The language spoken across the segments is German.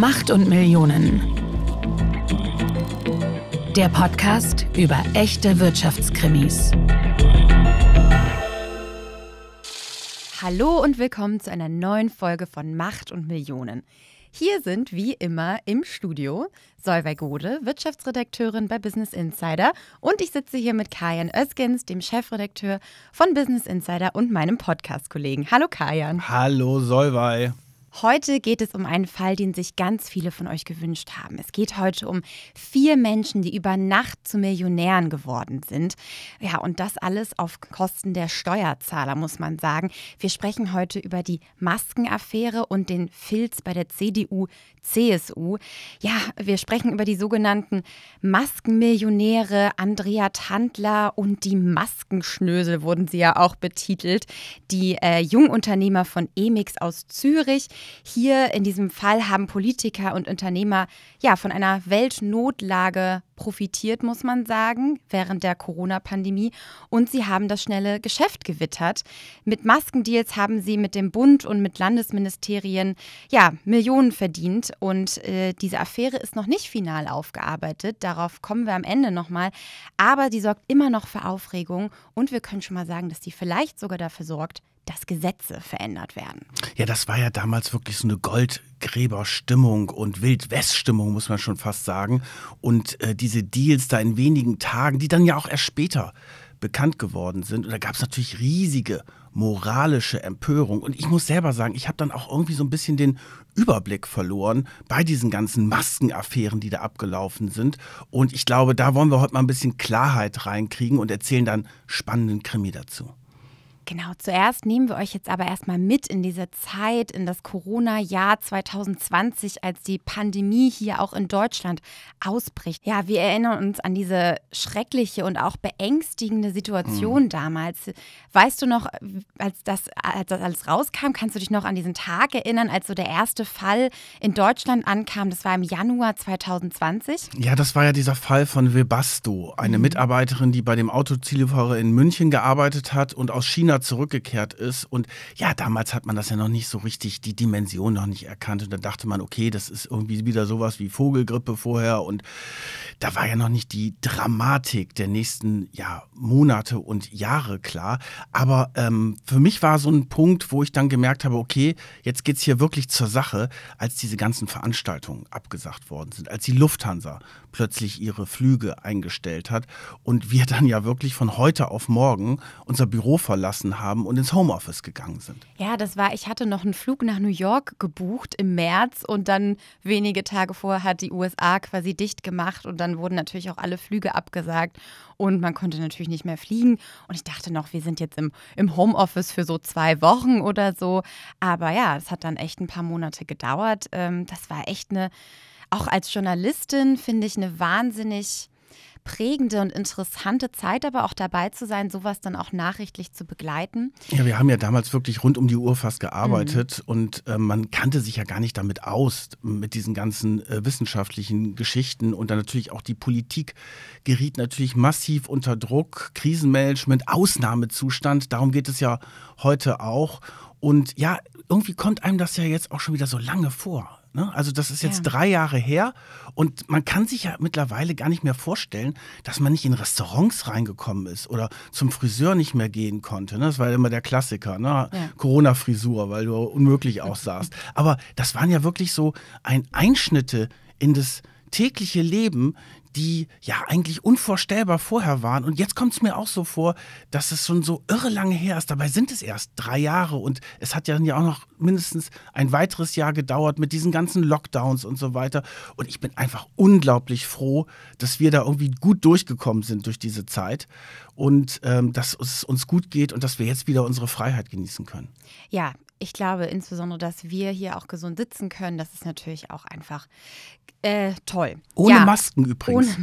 Macht und Millionen. Der Podcast über echte Wirtschaftskrimis. Hallo und willkommen zu einer neuen Folge von Macht und Millionen. Hier sind wie immer im Studio Solveig Gode, Wirtschaftsredakteurin bei Business Insider und ich sitze hier mit Kajan Öskens, dem Chefredakteur von Business Insider und meinem Podcast-Kollegen. Hallo Kajan. Hallo Solveig. Heute geht es um einen Fall, den sich ganz viele von euch gewünscht haben. Es geht heute um vier Menschen, die über Nacht zu Millionären geworden sind. Ja, und das alles auf Kosten der Steuerzahler, muss man sagen. Wir sprechen heute über die Maskenaffäre und den Filz bei der CDU, CSU. Ja, wir sprechen über die sogenannten Maskenmillionäre, Andrea Tandler und die Maskenschnösel wurden sie ja auch betitelt. Die äh, Jungunternehmer von Emix aus Zürich, hier in diesem Fall haben Politiker und Unternehmer ja von einer Weltnotlage profitiert, muss man sagen, während der Corona-Pandemie. Und sie haben das schnelle Geschäft gewittert. Mit Maskendeals haben sie mit dem Bund und mit Landesministerien ja Millionen verdient. Und äh, diese Affäre ist noch nicht final aufgearbeitet. Darauf kommen wir am Ende nochmal. Aber sie sorgt immer noch für Aufregung. Und wir können schon mal sagen, dass sie vielleicht sogar dafür sorgt, dass Gesetze verändert werden. Ja, das war ja damals wirklich so eine Goldgräberstimmung und Wildweststimmung, muss man schon fast sagen. Und äh, diese Deals da in wenigen Tagen, die dann ja auch erst später bekannt geworden sind. Und da gab es natürlich riesige moralische Empörung. Und ich muss selber sagen, ich habe dann auch irgendwie so ein bisschen den Überblick verloren bei diesen ganzen Maskenaffären, die da abgelaufen sind. Und ich glaube, da wollen wir heute mal ein bisschen Klarheit reinkriegen und erzählen dann spannenden Krimi dazu. Genau, zuerst nehmen wir euch jetzt aber erstmal mit in diese Zeit, in das Corona-Jahr 2020, als die Pandemie hier auch in Deutschland ausbricht. Ja, wir erinnern uns an diese schreckliche und auch beängstigende Situation mhm. damals. Weißt du noch, als das, als das alles rauskam, kannst du dich noch an diesen Tag erinnern, als so der erste Fall in Deutschland ankam? Das war im Januar 2020. Ja, das war ja dieser Fall von Webasto, eine mhm. Mitarbeiterin, die bei dem Autozulieferer in München gearbeitet hat und aus China China zurückgekehrt ist. Und ja, damals hat man das ja noch nicht so richtig, die Dimension noch nicht erkannt. Und da dachte man, okay, das ist irgendwie wieder sowas wie Vogelgrippe vorher. Und da war ja noch nicht die Dramatik der nächsten ja, Monate und Jahre klar. Aber ähm, für mich war so ein Punkt, wo ich dann gemerkt habe, okay, jetzt geht es hier wirklich zur Sache, als diese ganzen Veranstaltungen abgesagt worden sind, als die Lufthansa plötzlich ihre Flüge eingestellt hat und wir dann ja wirklich von heute auf morgen unser Büro verlassen gelassen haben und ins Homeoffice gegangen sind. Ja, das war, ich hatte noch einen Flug nach New York gebucht im März und dann wenige Tage vorher hat die USA quasi dicht gemacht und dann wurden natürlich auch alle Flüge abgesagt und man konnte natürlich nicht mehr fliegen. Und ich dachte noch, wir sind jetzt im, im Homeoffice für so zwei Wochen oder so. Aber ja, es hat dann echt ein paar Monate gedauert. Ähm, das war echt eine, auch als Journalistin finde ich eine wahnsinnig prägende und interessante Zeit, aber auch dabei zu sein, sowas dann auch nachrichtlich zu begleiten. Ja, wir haben ja damals wirklich rund um die Uhr fast gearbeitet mhm. und äh, man kannte sich ja gar nicht damit aus, mit diesen ganzen äh, wissenschaftlichen Geschichten und dann natürlich auch die Politik geriet natürlich massiv unter Druck, Krisenmanagement, Ausnahmezustand, darum geht es ja heute auch. Und ja, irgendwie kommt einem das ja jetzt auch schon wieder so lange vor. Ne? Also das ist jetzt ja. drei Jahre her und man kann sich ja mittlerweile gar nicht mehr vorstellen, dass man nicht in Restaurants reingekommen ist oder zum Friseur nicht mehr gehen konnte. Ne? Das war ja immer der Klassiker, ne? ja. Corona-Frisur, weil du unmöglich aussahst. Aber das waren ja wirklich so ein Einschnitte in das tägliche Leben, die ja eigentlich unvorstellbar vorher waren. Und jetzt kommt es mir auch so vor, dass es schon so irre lange her ist. Dabei sind es erst drei Jahre und es hat ja dann ja auch noch mindestens ein weiteres Jahr gedauert mit diesen ganzen Lockdowns und so weiter. Und ich bin einfach unglaublich froh, dass wir da irgendwie gut durchgekommen sind durch diese Zeit und ähm, dass es uns gut geht und dass wir jetzt wieder unsere Freiheit genießen können. Ja, ich glaube insbesondere, dass wir hier auch gesund sitzen können, das ist natürlich auch einfach äh, toll. Ohne ja. Masken übrigens. Ohne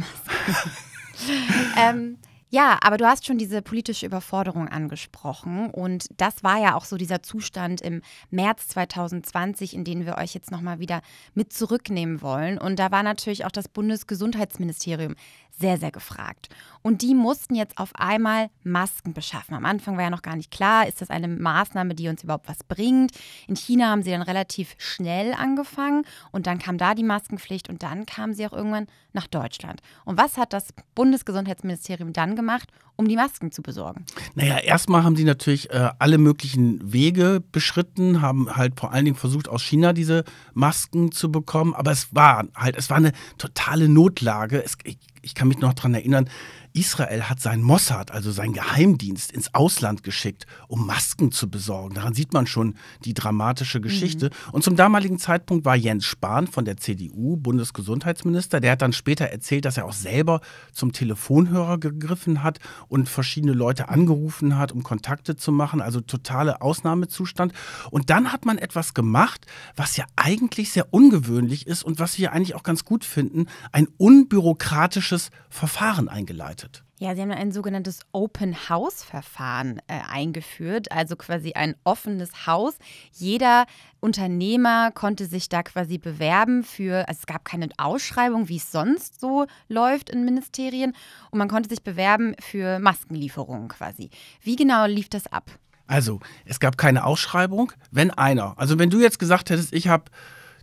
Masken. ähm, ja, aber du hast schon diese politische Überforderung angesprochen und das war ja auch so dieser Zustand im März 2020, in den wir euch jetzt nochmal wieder mit zurücknehmen wollen. Und da war natürlich auch das Bundesgesundheitsministerium sehr, sehr gefragt. Und die mussten jetzt auf einmal Masken beschaffen. Am Anfang war ja noch gar nicht klar, ist das eine Maßnahme, die uns überhaupt was bringt. In China haben sie dann relativ schnell angefangen und dann kam da die Maskenpflicht und dann kamen sie auch irgendwann nach Deutschland. Und was hat das Bundesgesundheitsministerium dann gemacht, um die Masken zu besorgen? Naja, erstmal haben sie natürlich äh, alle möglichen Wege beschritten, haben halt vor allen Dingen versucht, aus China diese Masken zu bekommen. Aber es war halt, es war eine totale Notlage. Es ich kann mich noch daran erinnern, Israel hat seinen Mossad, also seinen Geheimdienst, ins Ausland geschickt, um Masken zu besorgen. Daran sieht man schon die dramatische mhm. Geschichte. Mhm. Und zum damaligen Zeitpunkt war Jens Spahn von der CDU Bundesgesundheitsminister. Der hat dann später erzählt, dass er auch selber zum Telefonhörer gegriffen hat und verschiedene Leute angerufen hat, um Kontakte zu machen. Also totale Ausnahmezustand. Und dann hat man etwas gemacht, was ja eigentlich sehr ungewöhnlich ist und was wir eigentlich auch ganz gut finden. Ein unbürokratisches demokratisches Verfahren eingeleitet. Ja, Sie haben ein sogenanntes Open House Verfahren äh, eingeführt, also quasi ein offenes Haus. Jeder Unternehmer konnte sich da quasi bewerben für, also es gab keine Ausschreibung, wie es sonst so läuft in Ministerien, und man konnte sich bewerben für Maskenlieferungen quasi. Wie genau lief das ab? Also, es gab keine Ausschreibung, wenn einer. Also, wenn du jetzt gesagt hättest, ich habe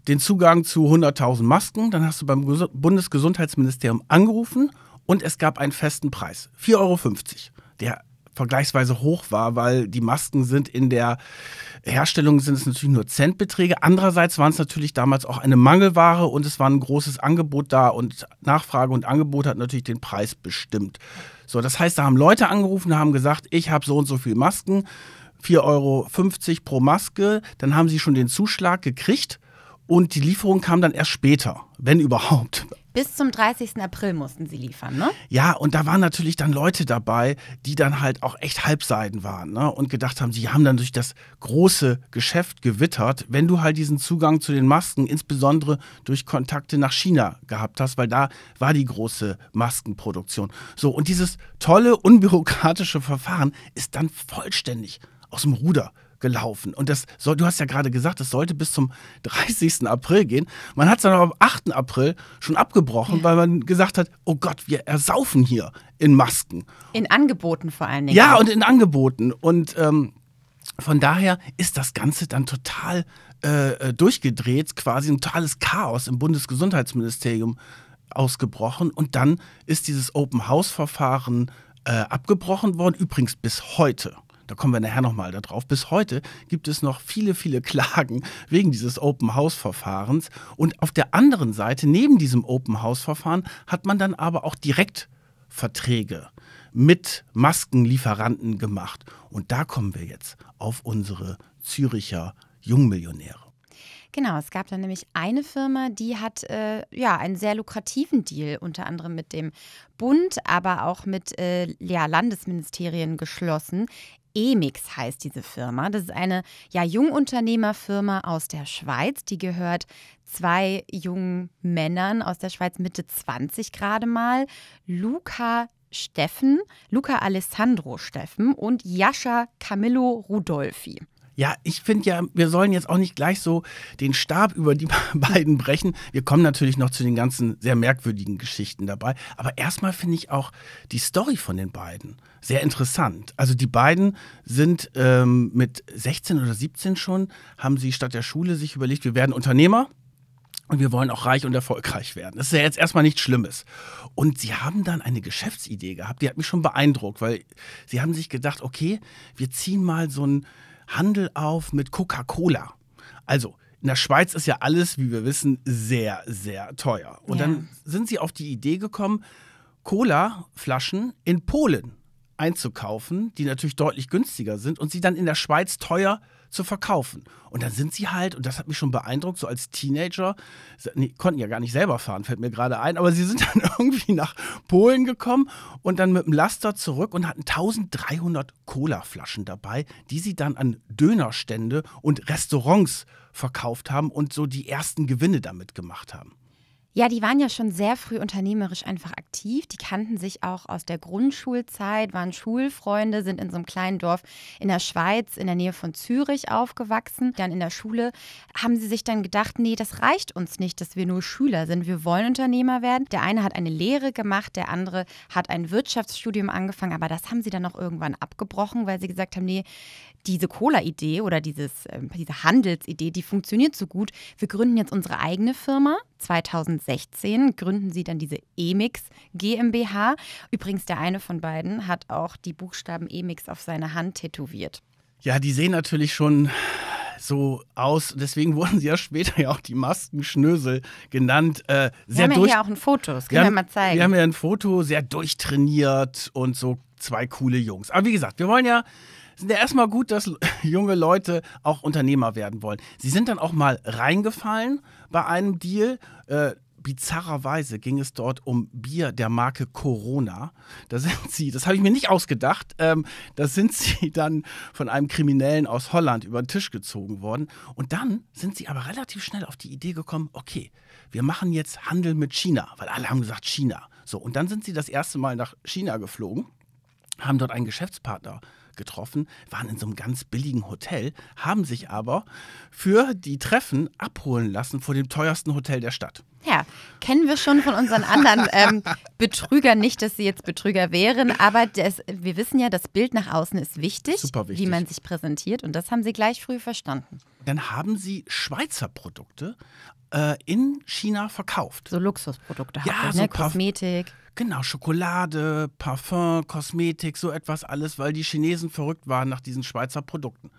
den Zugang zu 100.000 Masken. Dann hast du beim Bundesgesundheitsministerium angerufen und es gab einen festen Preis, 4,50 Euro, der vergleichsweise hoch war, weil die Masken sind in der Herstellung sind es natürlich nur Centbeträge. Andererseits waren es natürlich damals auch eine Mangelware und es war ein großes Angebot da und Nachfrage und Angebot hat natürlich den Preis bestimmt. So, das heißt, da haben Leute angerufen, haben gesagt, ich habe so und so viel Masken, 4,50 Euro pro Maske, dann haben sie schon den Zuschlag gekriegt und die Lieferung kam dann erst später, wenn überhaupt. Bis zum 30. April mussten sie liefern, ne? Ja, und da waren natürlich dann Leute dabei, die dann halt auch echt Halbseiden waren ne? und gedacht haben, sie haben dann durch das große Geschäft gewittert, wenn du halt diesen Zugang zu den Masken, insbesondere durch Kontakte nach China gehabt hast, weil da war die große Maskenproduktion. So, und dieses tolle, unbürokratische Verfahren ist dann vollständig aus dem Ruder gelaufen. Und das soll, du hast ja gerade gesagt, das sollte bis zum 30. April gehen. Man hat es dann am 8. April schon abgebrochen, ja. weil man gesagt hat, oh Gott, wir ersaufen hier in Masken. In Angeboten vor allen Dingen. Ja, und in Angeboten. Und ähm, von daher ist das Ganze dann total äh, äh, durchgedreht, quasi ein totales Chaos im Bundesgesundheitsministerium ausgebrochen. Und dann ist dieses Open-House-Verfahren äh, abgebrochen worden, übrigens bis heute da kommen wir nachher nochmal darauf, bis heute gibt es noch viele, viele Klagen wegen dieses Open House Verfahrens. Und auf der anderen Seite, neben diesem Open House Verfahren, hat man dann aber auch Direktverträge mit Maskenlieferanten gemacht. Und da kommen wir jetzt auf unsere Züricher Jungmillionäre. Genau, es gab dann nämlich eine Firma, die hat äh, ja einen sehr lukrativen Deal unter anderem mit dem Bund, aber auch mit äh, ja, Landesministerien geschlossen, Emix heißt diese Firma. Das ist eine ja, Jungunternehmerfirma aus der Schweiz. Die gehört zwei jungen Männern aus der Schweiz, Mitte 20 gerade mal. Luca Steffen, Luca Alessandro Steffen und Jascha Camillo Rudolfi. Ja, ich finde ja, wir sollen jetzt auch nicht gleich so den Stab über die beiden brechen. Wir kommen natürlich noch zu den ganzen sehr merkwürdigen Geschichten dabei. Aber erstmal finde ich auch die Story von den beiden sehr interessant. Also die beiden sind ähm, mit 16 oder 17 schon, haben sie statt der Schule sich überlegt, wir werden Unternehmer. Und wir wollen auch reich und erfolgreich werden. Das ist ja jetzt erstmal nichts Schlimmes. Und sie haben dann eine Geschäftsidee gehabt, die hat mich schon beeindruckt, weil sie haben sich gedacht, okay, wir ziehen mal so ein, Handel auf mit Coca-Cola. Also, in der Schweiz ist ja alles, wie wir wissen, sehr, sehr teuer. Und ja. dann sind sie auf die Idee gekommen, Cola-Flaschen in Polen einzukaufen, die natürlich deutlich günstiger sind und sie dann in der Schweiz teuer zu zu verkaufen. Und dann sind sie halt, und das hat mich schon beeindruckt, so als Teenager, nee, konnten ja gar nicht selber fahren, fällt mir gerade ein, aber sie sind dann irgendwie nach Polen gekommen und dann mit dem Laster zurück und hatten 1300 Cola-Flaschen dabei, die sie dann an Dönerstände und Restaurants verkauft haben und so die ersten Gewinne damit gemacht haben. Ja, die waren ja schon sehr früh unternehmerisch einfach aktiv. Die kannten sich auch aus der Grundschulzeit, waren Schulfreunde, sind in so einem kleinen Dorf in der Schweiz in der Nähe von Zürich aufgewachsen. Dann in der Schule haben sie sich dann gedacht, nee, das reicht uns nicht, dass wir nur Schüler sind. Wir wollen Unternehmer werden. Der eine hat eine Lehre gemacht, der andere hat ein Wirtschaftsstudium angefangen, aber das haben sie dann noch irgendwann abgebrochen, weil sie gesagt haben, nee, diese Cola-Idee oder dieses, ähm, diese Handelsidee, die funktioniert so gut. Wir gründen jetzt unsere eigene Firma. 2016 gründen sie dann diese Emix GmbH. Übrigens, der eine von beiden hat auch die Buchstaben Emix auf seine Hand tätowiert. Ja, die sehen natürlich schon so aus. Deswegen wurden sie ja später ja auch die Maskenschnösel genannt. Äh, wir haben ja hier auch ein Foto, das können wir, haben, wir mal zeigen. Wir haben ja ein Foto, sehr durchtrainiert und so zwei coole Jungs. Aber wie gesagt, wir wollen ja sind ja erstmal gut, dass junge Leute auch Unternehmer werden wollen. Sie sind dann auch mal reingefallen bei einem Deal. Äh, bizarrerweise ging es dort um Bier der Marke Corona. Da sind sie, das habe ich mir nicht ausgedacht, ähm, da sind sie dann von einem Kriminellen aus Holland über den Tisch gezogen worden. Und dann sind sie aber relativ schnell auf die Idee gekommen, okay, wir machen jetzt Handel mit China, weil alle haben gesagt China. So, und dann sind sie das erste Mal nach China geflogen, haben dort einen Geschäftspartner äh, getroffen, waren in so einem ganz billigen Hotel, haben sich aber für die Treffen abholen lassen vor dem teuersten Hotel der Stadt. Ja, kennen wir schon von unseren anderen ähm, Betrügern nicht, dass sie jetzt Betrüger wären, aber das, wir wissen ja, das Bild nach außen ist wichtig, Super wichtig, wie man sich präsentiert und das haben sie gleich früh verstanden. Dann haben sie Schweizer Produkte äh, in China verkauft. So Luxusprodukte, ja, ihr, so ne? Kosmetik. Genau, Schokolade, Parfum, Kosmetik, so etwas alles, weil die Chinesen verrückt waren nach diesen Schweizer Produkten.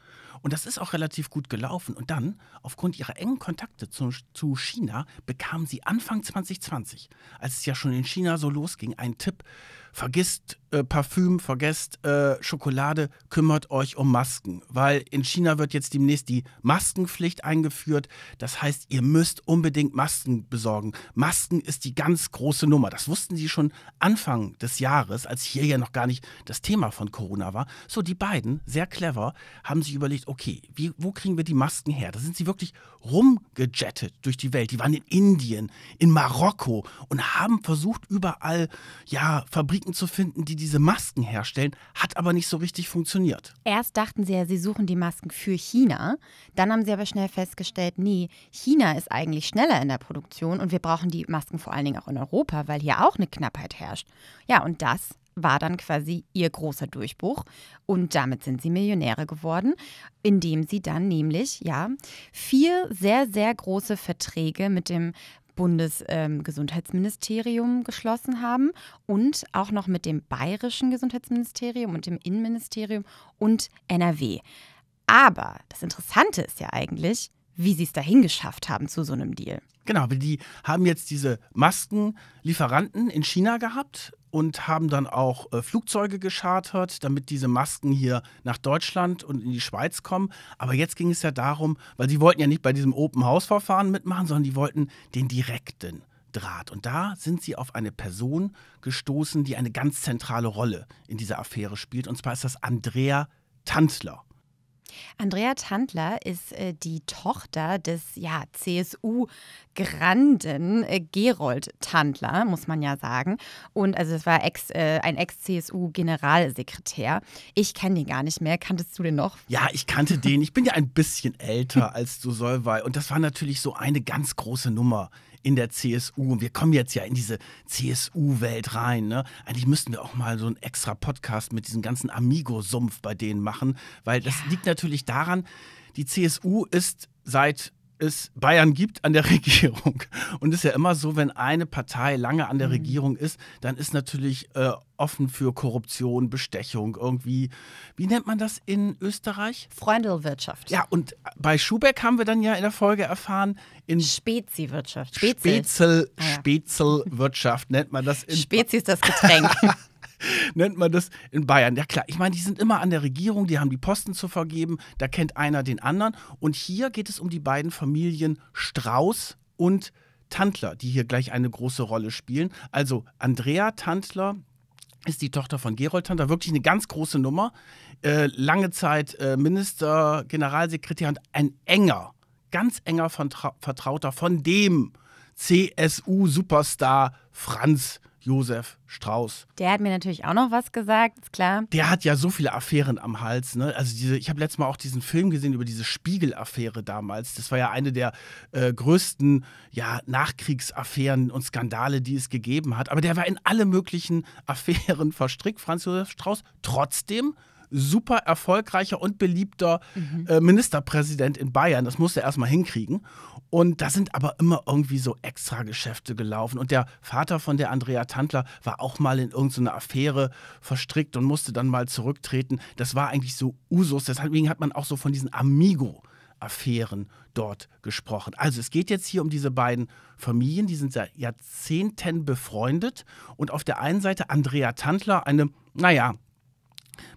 Und das ist auch relativ gut gelaufen. Und dann, aufgrund ihrer engen Kontakte zu, zu, China, bekamen sie Anfang 2020, als es ja schon in China so losging, einen Tipp, vergisst äh, Parfüm, vergesst äh, Schokolade, kümmert euch um Masken, weil in China wird jetzt demnächst die Maskenpflicht eingeführt. Das heißt, ihr müsst unbedingt Masken besorgen. Masken ist die ganz große Nummer. Das wussten sie schon Anfang des Jahres, als hier ja noch gar nicht das Thema von Corona war. So, die beiden, sehr clever, haben sich überlegt, okay, wie, wo kriegen wir die Masken her? Da sind sie wirklich rumgejettet durch die Welt. Die waren in Indien, in Marokko und haben versucht, überall ja, Fabriken Fabriken zu finden, die diese Masken herstellen, hat aber nicht so richtig funktioniert. Erst dachten sie ja, sie suchen die Masken für China. Dann haben sie aber schnell festgestellt, nee, China ist eigentlich schneller in der Produktion und wir brauchen die Masken vor allen Dingen auch in Europa, weil hier auch eine Knappheit herrscht. Ja, und das war dann quasi ihr großer Durchbruch und damit sind sie Millionäre geworden, indem sie dann nämlich ja vier sehr sehr große Verträge mit dem Bundesgesundheitsministerium ähm, geschlossen haben und auch noch mit dem bayerischen Gesundheitsministerium und dem Innenministerium und NRW. Aber das Interessante ist ja eigentlich, wie sie es dahin geschafft haben zu so einem Deal. Genau, die haben jetzt diese Maskenlieferanten in China gehabt, und haben dann auch äh, Flugzeuge geschartert, damit diese Masken hier nach Deutschland und in die Schweiz kommen. Aber jetzt ging es ja darum, weil sie wollten ja nicht bei diesem Open-House-Verfahren mitmachen, sondern die wollten den direkten Draht. Und da sind sie auf eine Person gestoßen, die eine ganz zentrale Rolle in dieser Affäre spielt. Und zwar ist das Andrea Tantler. Andrea Tandler ist äh, die Tochter des ja, CSU-Granden äh, Gerold Tandler, muss man ja sagen. Und also es war ex, äh, ein Ex-CSU-Generalsekretär. Ich kenne den gar nicht mehr. Kanntest du den noch? Ja, ich kannte den. Ich bin ja ein bisschen älter als du Solvay. Und das war natürlich so eine ganz große Nummer in der CSU. Und wir kommen jetzt ja in diese CSU-Welt rein. Ne? Eigentlich müssten wir auch mal so einen extra Podcast mit diesem ganzen Amigo-Sumpf bei denen machen, weil das ja. liegt natürlich daran, die CSU ist seit es Bayern gibt an der Regierung. Und es ist ja immer so, wenn eine Partei lange an der mhm. Regierung ist, dann ist natürlich äh, offen für Korruption, Bestechung, irgendwie, wie nennt man das in Österreich? Freundelwirtschaft. Ja, und bei Schubeck haben wir dann ja in der Folge erfahren, in spezi Spezel, Spezel, ah, ja. Spezelwirtschaft nennt man das. In Spezi ist das Getränk. nennt man das in Bayern. Ja klar, ich meine, die sind immer an der Regierung, die haben die Posten zu vergeben, da kennt einer den anderen. Und hier geht es um die beiden Familien Strauß und Tantler, die hier gleich eine große Rolle spielen. Also Andrea Tantler, ist die Tochter von Gerold Tantler, wirklich eine ganz große Nummer. Äh, lange Zeit äh, Minister, Generalsekretär und ein enger, ganz enger Vertrauter von dem CSU-Superstar Franz Josef Strauß. Der hat mir natürlich auch noch was gesagt, ist klar. Der hat ja so viele Affären am Hals. Ne? Also diese, ich habe letztes Mal auch diesen Film gesehen über diese Spiegel-Affäre damals. Das war ja eine der äh, größten ja, Nachkriegsaffären und Skandale, die es gegeben hat. Aber der war in alle möglichen Affären verstrickt, Franz Josef Strauß. Trotzdem super erfolgreicher und beliebter mhm. äh, Ministerpräsident in Bayern. Das musste er erstmal hinkriegen. Und da sind aber immer irgendwie so Extrageschäfte gelaufen. Und der Vater von der Andrea Tantler war auch mal in irgendeine Affäre verstrickt und musste dann mal zurücktreten. Das war eigentlich so Usus. Deswegen hat man auch so von diesen Amigo. Affären dort gesprochen. Also es geht jetzt hier um diese beiden Familien, die sind seit Jahrzehnten befreundet und auf der einen Seite Andrea Tantler, eine, naja,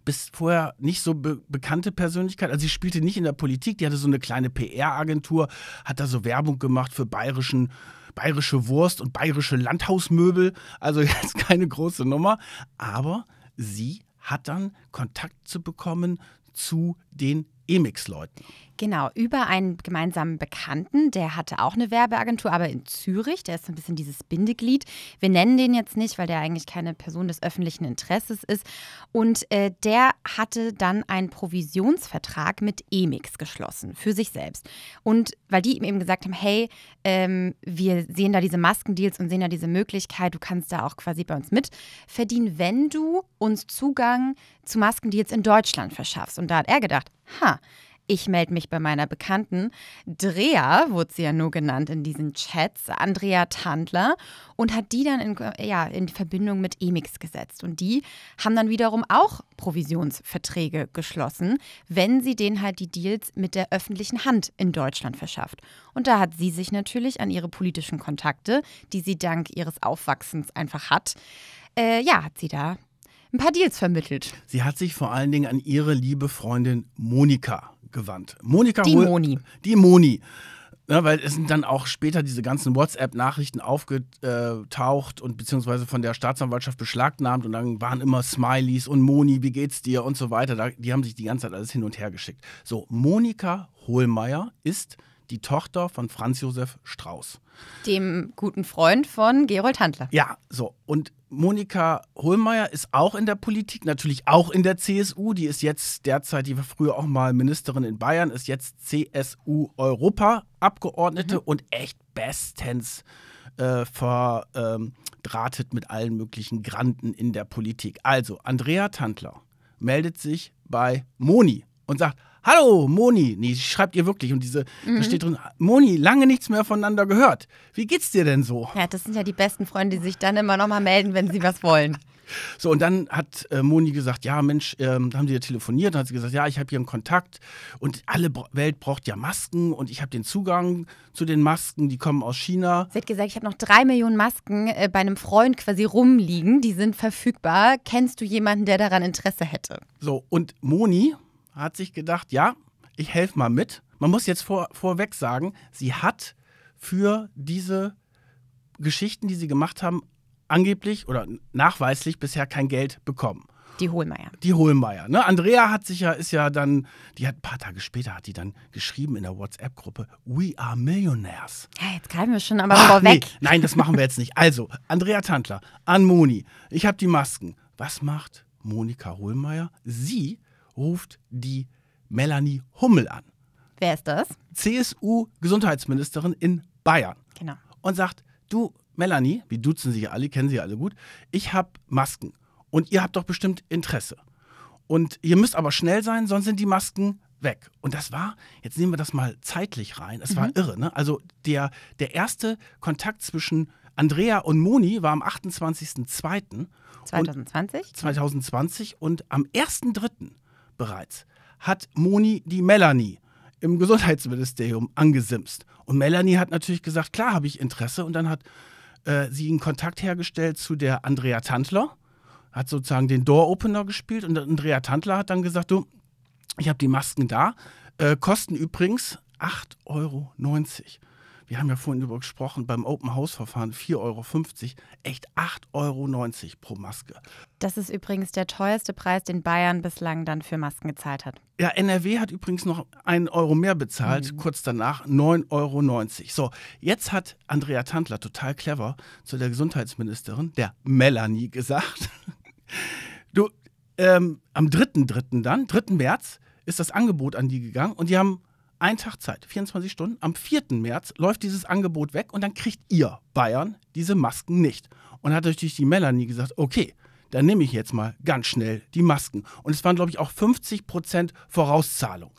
bis vorher nicht so be bekannte Persönlichkeit. Also sie spielte nicht in der Politik, die hatte so eine kleine PR-Agentur, hat da so Werbung gemacht für bayerischen bayerische Wurst und bayerische Landhausmöbel. Also jetzt keine große Nummer. Aber sie hat dann Kontakt zu bekommen zu den Emix-Leuten. Genau, über einen gemeinsamen Bekannten, der hatte auch eine Werbeagentur, aber in Zürich, der ist so ein bisschen dieses Bindeglied. Wir nennen den jetzt nicht, weil der eigentlich keine Person des öffentlichen Interesses ist. Und äh, der hatte dann einen Provisionsvertrag mit Emix geschlossen, für sich selbst. Und weil die ihm eben gesagt haben, hey, ähm, wir sehen da diese Maskendeals und sehen da diese Möglichkeit, du kannst da auch quasi bei uns mitverdienen, wenn du uns Zugang zu Maskendeals in Deutschland verschaffst. Und da hat er gedacht, ha, ich melde mich bei meiner Bekannten. Drea wurde sie ja nur genannt in diesen Chats, Andrea Tandler, und hat die dann in, ja, in Verbindung mit Emix gesetzt. Und die haben dann wiederum auch Provisionsverträge geschlossen, wenn sie denen halt die Deals mit der öffentlichen Hand in Deutschland verschafft. Und da hat sie sich natürlich an ihre politischen Kontakte, die sie dank ihres Aufwachsens einfach hat, äh, ja, hat sie da ein paar Deals vermittelt. Sie hat sich vor allen Dingen an ihre liebe Freundin Monika gewandt. Monika Die Moni. Die Moni. Ja, weil es sind dann auch später diese ganzen WhatsApp-Nachrichten aufgetaucht und beziehungsweise von der Staatsanwaltschaft beschlagnahmt und dann waren immer Smileys und Moni, wie geht's dir und so weiter. Da, die haben sich die ganze Zeit alles hin und her geschickt. So, Monika Hohlmeier ist die Tochter von Franz Josef Strauß. Dem guten Freund von Gerold Handler. Ja, so. Und Monika Hohlmeier ist auch in der Politik, natürlich auch in der CSU. Die ist jetzt derzeit, die war früher auch mal Ministerin in Bayern, ist jetzt CSU-Europa-Abgeordnete mhm. und echt bestens äh, verdrahtet mit allen möglichen Granden in der Politik. Also, Andrea Tandler meldet sich bei Moni und sagt, Hallo, Moni. Nee, sie schreibt ihr wirklich. Und diese, mhm. da steht drin, Moni, lange nichts mehr voneinander gehört. Wie geht's dir denn so? Ja, das sind ja die besten Freunde, die sich dann immer nochmal melden, wenn sie was wollen. So, und dann hat äh, Moni gesagt, ja, Mensch, ähm, da haben sie ja telefoniert, dann hat sie gesagt, ja, ich habe hier einen Kontakt und alle Bra Welt braucht ja Masken und ich habe den Zugang zu den Masken, die kommen aus China. Sie hat gesagt, ich habe noch drei Millionen Masken äh, bei einem Freund quasi rumliegen, die sind verfügbar. Kennst du jemanden, der daran Interesse hätte? So, und Moni hat sich gedacht, ja, ich helfe mal mit. Man muss jetzt vor, vorweg sagen, sie hat für diese Geschichten, die sie gemacht haben, angeblich oder nachweislich bisher kein Geld bekommen. Die Hohlmeier. Die Hohlmeier. Ne? Andrea hat sich ja, ist ja dann, die hat ein paar Tage später hat die dann geschrieben in der WhatsApp-Gruppe, We are Millionaires. Ja, jetzt greifen wir schon aber Ach, vorweg. Nee. Nein, das machen wir jetzt nicht. Also, Andrea Tantler an Moni, ich habe die Masken. Was macht Monika Hohlmeier? Sie ruft die Melanie Hummel an. Wer ist das? CSU-Gesundheitsministerin in Bayern. Genau. Und sagt, du Melanie, wir duzen sie ja alle, kennen sie ja alle gut, ich habe Masken und ihr habt doch bestimmt Interesse. Und ihr müsst aber schnell sein, sonst sind die Masken weg. Und das war, jetzt nehmen wir das mal zeitlich rein, es mhm. war irre. Ne? Also der, der erste Kontakt zwischen Andrea und Moni war am 28.02. 2020? Und 2020 und am 1.03 bereits, hat Moni die Melanie im Gesundheitsministerium angesimst. Und Melanie hat natürlich gesagt, klar habe ich Interesse. Und dann hat äh, sie einen Kontakt hergestellt zu der Andrea Tantler, hat sozusagen den Door-Opener gespielt. Und Andrea Tantler hat dann gesagt, du, ich habe die Masken da, äh, kosten übrigens 8,90 Euro wir haben ja vorhin darüber gesprochen, beim Open House Verfahren 4,50 Euro, echt 8,90 Euro pro Maske. Das ist übrigens der teuerste Preis, den Bayern bislang dann für Masken gezahlt hat. Ja, NRW hat übrigens noch einen Euro mehr bezahlt, mhm. kurz danach 9,90 Euro. So, jetzt hat Andrea Tandler total clever zu der Gesundheitsministerin, der Melanie, gesagt: Du, ähm, am 3.3. dann, 3. März, ist das Angebot an die gegangen und die haben einen Tag Zeit, 24 Stunden. Am 4. März läuft dieses Angebot weg und dann kriegt ihr, Bayern, diese Masken nicht. Und hat natürlich die Melanie gesagt, okay, dann nehme ich jetzt mal ganz schnell die Masken. Und es waren, glaube ich, auch 50 Prozent Vorauszahlung.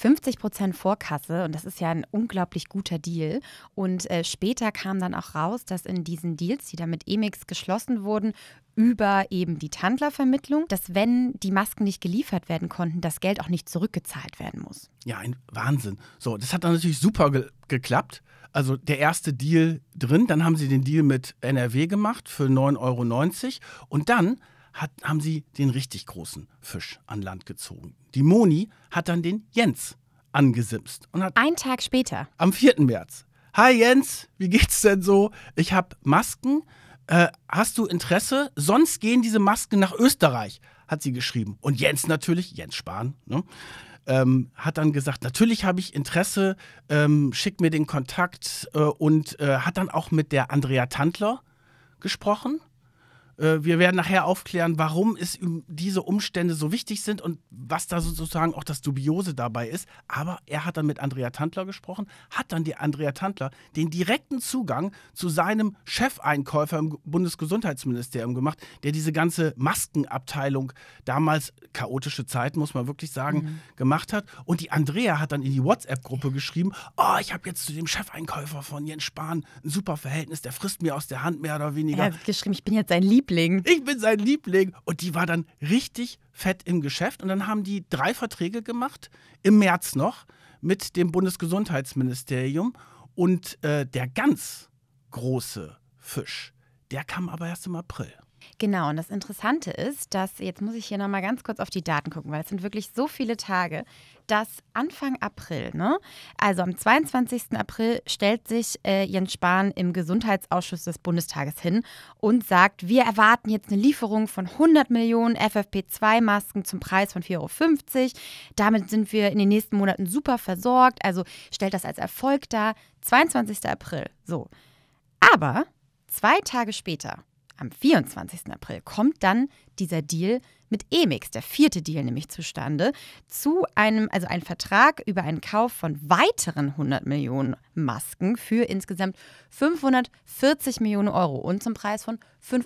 50 Prozent Vorkasse und das ist ja ein unglaublich guter Deal. Und äh, später kam dann auch raus, dass in diesen Deals, die dann mit Emix geschlossen wurden, über eben die Tandlervermittlung, dass wenn die Masken nicht geliefert werden konnten, das Geld auch nicht zurückgezahlt werden muss. Ja, ein Wahnsinn. So, das hat dann natürlich super ge geklappt. Also der erste Deal drin, dann haben sie den Deal mit NRW gemacht für 9,90 Euro und dann hat, haben sie den richtig großen Fisch an Land gezogen. Die Moni hat dann den Jens angesimst. Und hat Ein Tag später. Am 4. März. Hi Jens, wie geht's denn so? Ich hab Masken. Äh, hast du Interesse? Sonst gehen diese Masken nach Österreich, hat sie geschrieben. Und Jens natürlich, Jens Spahn, ne? Ähm, hat dann gesagt, natürlich habe ich Interesse, ähm, schick mir den Kontakt äh, und äh, hat dann auch mit der Andrea Tandler gesprochen äh, wir werden nachher aufklären, warum es diese Umstände so wichtig sind und was da sozusagen auch das Dubiose dabei ist. Aber er hat dann mit Andrea Tantler gesprochen, hat dann die Andrea Tantler den direkten Zugang zu seinem Chefeinkäufer im Bundesgesundheitsministerium gemacht, der diese ganze Maskenabteilung damals chaotische Zeit, muss man wirklich sagen, mhm. gemacht hat. Und die Andrea hat dann in die WhatsApp-Gruppe geschrieben: Oh, ich habe jetzt zu dem Chefeinkäufer von Jens Spahn ein super Verhältnis, der frisst mir aus der Hand mehr oder weniger. Er hat geschrieben, ich bin jetzt sein Liebling. Liebling. Ich bin sein Liebling. Und die war dann richtig fett im Geschäft. Und dann haben die drei Verträge gemacht, im März noch, mit dem Bundesgesundheitsministerium. Und äh, der ganz große Fisch, der kam aber erst im April. Genau, und das Interessante ist, dass, jetzt muss ich hier nochmal ganz kurz auf die Daten gucken, weil es sind wirklich so viele Tage, dass Anfang April, ne? also am 22. April, stellt sich äh, Jens Spahn im Gesundheitsausschuss des Bundestages hin und sagt, wir erwarten jetzt eine Lieferung von 100 Millionen FFP2-Masken zum Preis von 4,50 Euro. Damit sind wir in den nächsten Monaten super versorgt, also stellt das als Erfolg dar. 22. April, so. Aber zwei Tage später am 24. April kommt dann dieser Deal mit Emix, der vierte Deal nämlich zustande, zu einem, also ein Vertrag über einen Kauf von weiteren 100 Millionen Masken für insgesamt 540 Millionen Euro und zum Preis von 5,40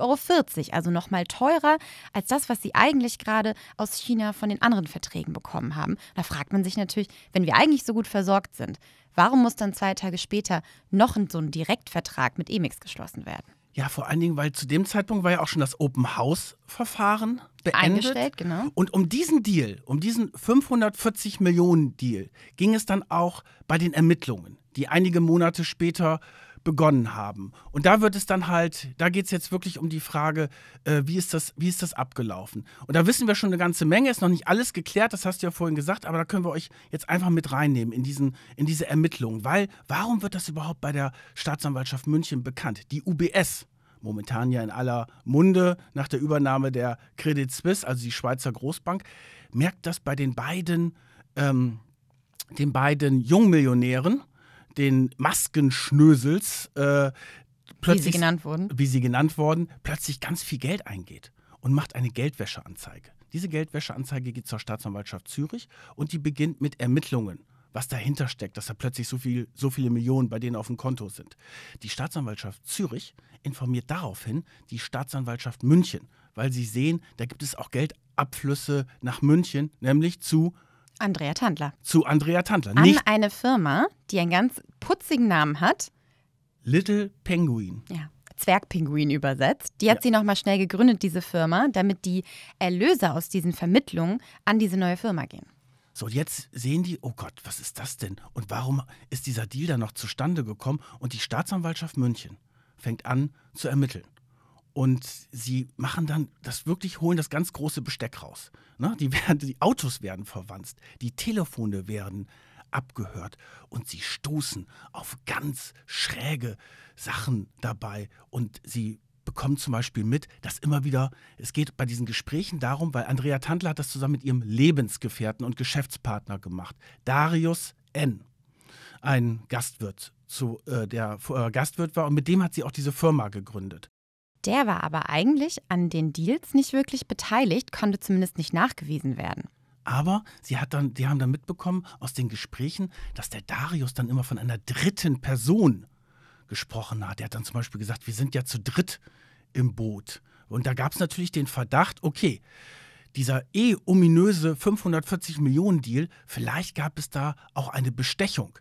Euro, also nochmal teurer als das, was sie eigentlich gerade aus China von den anderen Verträgen bekommen haben. Da fragt man sich natürlich, wenn wir eigentlich so gut versorgt sind, warum muss dann zwei Tage später noch so ein Direktvertrag mit Emix geschlossen werden? Ja, vor allen Dingen, weil zu dem Zeitpunkt war ja auch schon das Open House Verfahren beendet. Eingestellt, genau. Und um diesen Deal, um diesen 540 Millionen Deal, ging es dann auch bei den Ermittlungen, die einige Monate später begonnen haben. Und da wird es dann halt, da geht es jetzt wirklich um die Frage, äh, wie, ist das, wie ist das abgelaufen? Und da wissen wir schon eine ganze Menge, ist noch nicht alles geklärt, das hast du ja vorhin gesagt, aber da können wir euch jetzt einfach mit reinnehmen in, diesen, in diese Ermittlungen. Weil, warum wird das überhaupt bei der Staatsanwaltschaft München bekannt? Die UBS, momentan ja in aller Munde nach der Übernahme der Credit Suisse, also die Schweizer Großbank, merkt das bei den beiden, ähm, den beiden Jungmillionären, den Maskenschnösels äh, plötzlich, wie sie genannt wurden, wie sie genannt wurden, plötzlich ganz viel Geld eingeht und macht eine Geldwäscheanzeige. Diese Geldwäscheanzeige geht zur Staatsanwaltschaft Zürich und die beginnt mit Ermittlungen was dahinter steckt, dass da plötzlich so, viel, so viele Millionen bei denen auf dem Konto sind. Die Staatsanwaltschaft Zürich informiert daraufhin die Staatsanwaltschaft München, weil sie sehen, da gibt es auch Geldabflüsse nach München, nämlich zu Andrea Tandler. Zu Andrea Tandler. Nicht An Nicht eine Firma, die einen ganz putzigen Namen hat. Little Penguin. Ja. Zwergpinguin übersetzt. Die hat ja. sie nochmal schnell gegründet, diese Firma, damit die Erlöse aus diesen Vermittlungen an diese neue Firma gehen. So, jetzt sehen die, oh Gott, was ist das denn? Und warum ist dieser Deal da noch zustande gekommen? Und die Staatsanwaltschaft München fängt an zu ermitteln. Und sie machen dann das wirklich, holen das ganz große Besteck raus. Ne? Die, werden, die Autos werden verwanzt, die Telefone werden abgehört und sie stoßen auf ganz schräge Sachen dabei und sie bekommen zum Beispiel mit, dass immer wieder, es geht bei diesen Gesprächen darum, weil Andrea Tandler hat das zusammen mit ihrem Lebensgefährten und Geschäftspartner gemacht, Darius N., ein Gastwirt, zu, äh, der äh, Gastwirt war und mit dem hat sie auch diese Firma gegründet. Der war aber eigentlich an den Deals nicht wirklich beteiligt, konnte zumindest nicht nachgewiesen werden. Aber sie hat dann, die haben dann mitbekommen aus den Gesprächen, dass der Darius dann immer von einer dritten Person gesprochen hat. Er hat dann zum Beispiel gesagt, wir sind ja zu dritt im Boot. Und da gab es natürlich den Verdacht, okay, dieser eh ominöse 540 Millionen Deal, vielleicht gab es da auch eine Bestechung.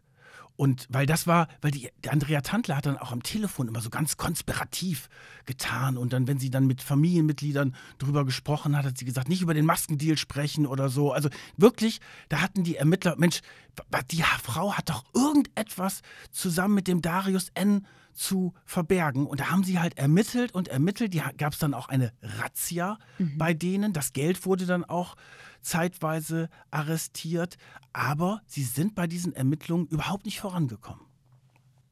Und weil das war, weil die, Andrea Tantler hat dann auch am Telefon immer so ganz konspirativ getan. Und dann, wenn sie dann mit Familienmitgliedern drüber gesprochen hat, hat sie gesagt, nicht über den Maskendeal sprechen oder so. Also wirklich, da hatten die Ermittler, Mensch, die Frau hat doch irgendetwas zusammen mit dem Darius N zu verbergen. Und da haben sie halt ermittelt und ermittelt. Da gab es dann auch eine Razzia mhm. bei denen. Das Geld wurde dann auch zeitweise arrestiert. Aber sie sind bei diesen Ermittlungen überhaupt nicht vorangekommen.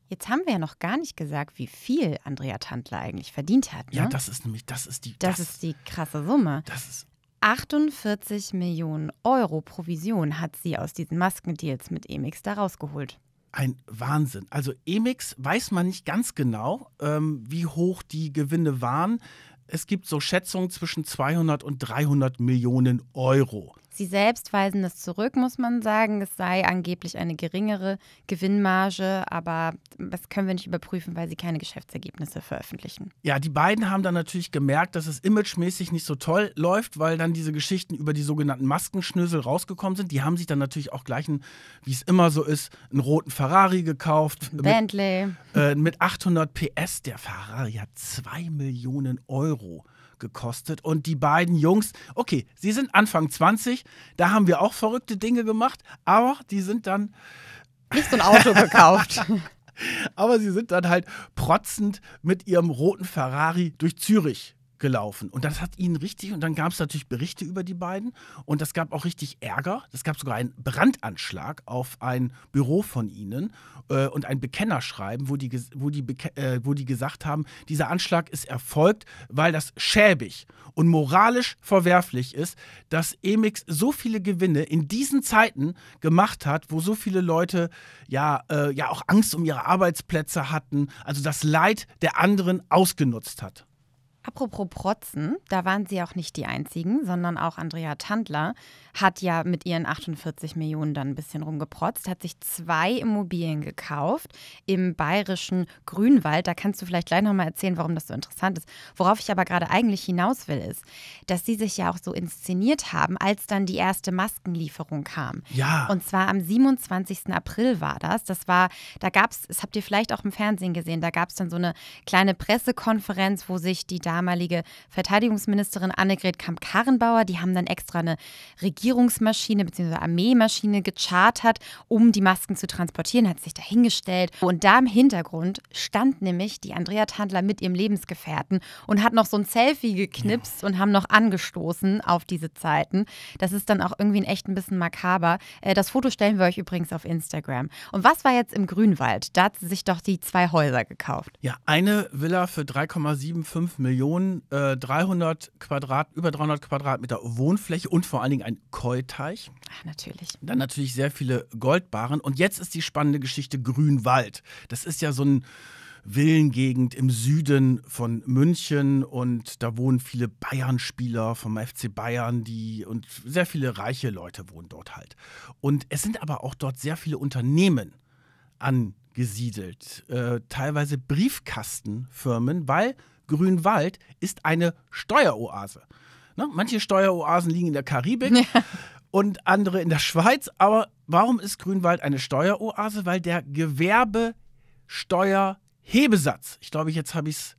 Jetzt haben wir ja noch gar nicht gesagt, wie viel Andrea Tandler eigentlich verdient hat. Ne? Ja, das ist nämlich, das ist die. Das, das ist die krasse Summe. Das ist 48 Millionen Euro Provision hat sie aus diesen Maskendeals mit Emix da rausgeholt ein Wahnsinn. Also Emix weiß man nicht ganz genau, ähm, wie hoch die Gewinne waren. Es gibt so Schätzungen zwischen 200 und 300 Millionen Euro. Sie selbst weisen das zurück, muss man sagen. Es sei angeblich eine geringere Gewinnmarge, aber das können wir nicht überprüfen, weil sie keine Geschäftsergebnisse veröffentlichen. Ja, die beiden haben dann natürlich gemerkt, dass es imagemäßig nicht so toll läuft, weil dann diese Geschichten über die sogenannten Maskenschnüssel rausgekommen sind. Die haben sich dann natürlich auch gleich, einen, wie es immer so ist, einen roten Ferrari gekauft. Bentley. Mit, äh, mit 800 PS. Der Ferrari hat 2 Millionen Euro gekostet. Und die beiden Jungs, okay, sie sind Anfang 20, da haben wir auch verrückte Dinge gemacht, aber die sind dann. Nicht so ein Auto gekauft. aber sie sind dann halt protzend mit ihrem roten Ferrari durch Zürich gelaufen. Und das hat ihn richtig, und dann gab es natürlich Berichte über die beiden und das gab auch richtig Ärger. Es gab sogar einen Brandanschlag auf ein Büro von ihnen äh, und ein Bekennerschreiben, wo die, wo, die, äh, wo die gesagt haben, dieser Anschlag ist erfolgt, weil das schäbig und moralisch verwerflich ist, dass Emix so viele Gewinne in diesen Zeiten gemacht hat, wo so viele Leute ja, äh, ja auch Angst um ihre Arbeitsplätze hatten, also das Leid der anderen ausgenutzt hat. Apropos Protzen, da waren sie auch nicht die einzigen, sondern auch Andrea Tandler hat ja mit ihren 48 Millionen dann ein bisschen rumgeprotzt, hat sich zwei Immobilien gekauft im bayerischen Grünwald. Da kannst du vielleicht gleich nochmal erzählen, warum das so interessant ist. Worauf ich aber gerade eigentlich hinaus will, ist, dass sie sich ja auch so inszeniert haben, als dann die erste Maskenlieferung kam. Ja. Und zwar am 27. April war das. Das war, da gab es, das habt ihr vielleicht auch im Fernsehen gesehen, da gab es dann so eine kleine Pressekonferenz, wo sich die damalige Verteidigungsministerin Annegret Kamp-Karrenbauer. Die haben dann extra eine Regierungsmaschine bzw. Armeemaschine gechartert, um die Masken zu transportieren, hat sich dahingestellt. Und da im Hintergrund stand nämlich die Andrea Tandler mit ihrem Lebensgefährten und hat noch so ein Selfie geknipst und haben noch angestoßen auf diese Zeiten. Das ist dann auch irgendwie echt ein bisschen makaber. Äh, das Foto stellen wir euch übrigens auf Instagram. Und was war jetzt im Grünwald? Da hat sie sich doch die zwei Häuser gekauft. Ja, eine Villa für 3,75 Millionen. Millionen, äh, 300 Quadrat, über 300 Quadratmeter Wohnfläche und vor allen Dingen ein Keuteich. Ach, natürlich. Dann natürlich sehr viele Goldbarren. Und jetzt ist die spannende Geschichte Grünwald. Das ist ja so ein Villengegend im Süden von München und da wohnen viele Bayern-Spieler vom FC Bayern, die und sehr viele reiche Leute wohnen dort halt. Und es sind aber auch dort sehr viele Unternehmen angesiedelt, äh, teilweise Briefkastenfirmen, weil Grünwald ist eine Steueroase. Ne? Manche Steueroasen liegen in der Karibik. Ja. Und andere in der Schweiz. Aber warum ist Grünwald eine Steueroase? Weil der Gewerbesteuerhebesatz, ich glaube, jetzt habe ich es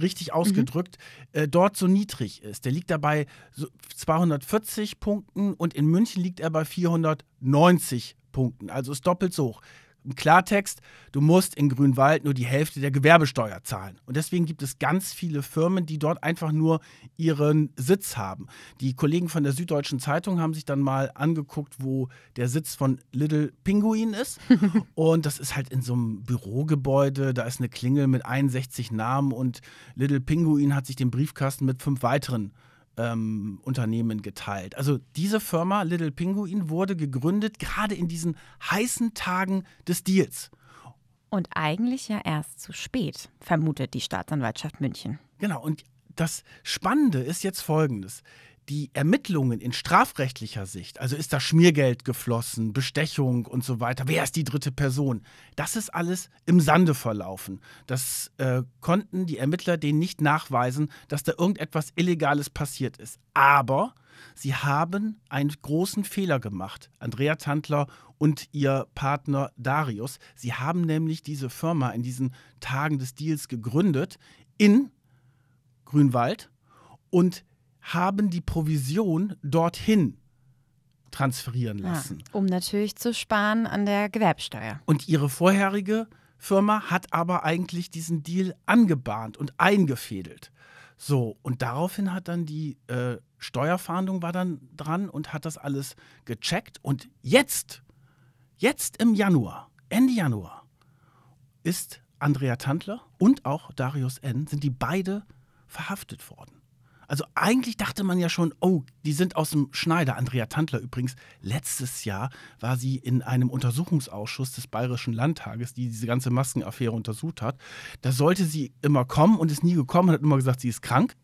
richtig mhm. ausgedrückt, mhm. äh, dort so niedrig ist. Der liegt dabei so 240 Punkten und in München liegt er bei 490 Punkten, also ist doppelt so hoch. Im Klartext, du musst in Grünwald nur die Hälfte der Gewerbesteuer zahlen. Und deswegen gibt es ganz viele Firmen, die dort einfach nur ihren Sitz haben. Die Kollegen von der Süddeutschen Zeitung haben sich dann mal angeguckt, wo der Sitz von Little Pinguin ist. und das ist halt in so einem Bürogebäude, da ist eine Klingel mit 61 Namen und Little Pinguin hat sich den Briefkasten mit fünf weiteren äh, ähm, Unternehmen geteilt. Also diese Firma Little Pinguin wurde gegründet gerade in diesen heißen Tagen des Deals. Und eigentlich ja erst zu spät, vermutet die Staatsanwaltschaft München. Genau, und das Spannende ist jetzt Folgendes die Ermittlungen in strafrechtlicher Sicht, also ist da Schmiergeld geflossen, Bestechung und so weiter, wer ist die dritte Person, das ist alles im Sande verlaufen. Das äh, konnten die Ermittler denen nicht nachweisen, dass da irgendetwas Illegales passiert ist. Aber sie haben einen großen Fehler gemacht, Andrea Tantler und ihr Partner Darius. Sie haben nämlich diese Firma in diesen Tagen des Deals gegründet in Grünwald und haben die Provision dorthin transferieren lassen. Ja, um natürlich zu sparen an der Gewerbsteuer. Und ihre vorherige Firma hat aber eigentlich diesen Deal angebahnt und eingefädelt. So, und daraufhin hat dann die äh, Steuerfahndung war dann dran und hat das alles gecheckt. Und jetzt, jetzt im Januar, Ende Januar, ist Andrea Tantler und auch Darius N. sind die beide verhaftet worden. Also eigentlich dachte man ja schon, oh, die sind aus dem Schneider. Andrea Tandler übrigens, letztes Jahr war sie in einem Untersuchungsausschuss des Bayerischen Landtages, die diese ganze Maskenaffäre untersucht hat. Da sollte sie immer kommen und ist nie gekommen und hat immer gesagt, sie ist krank.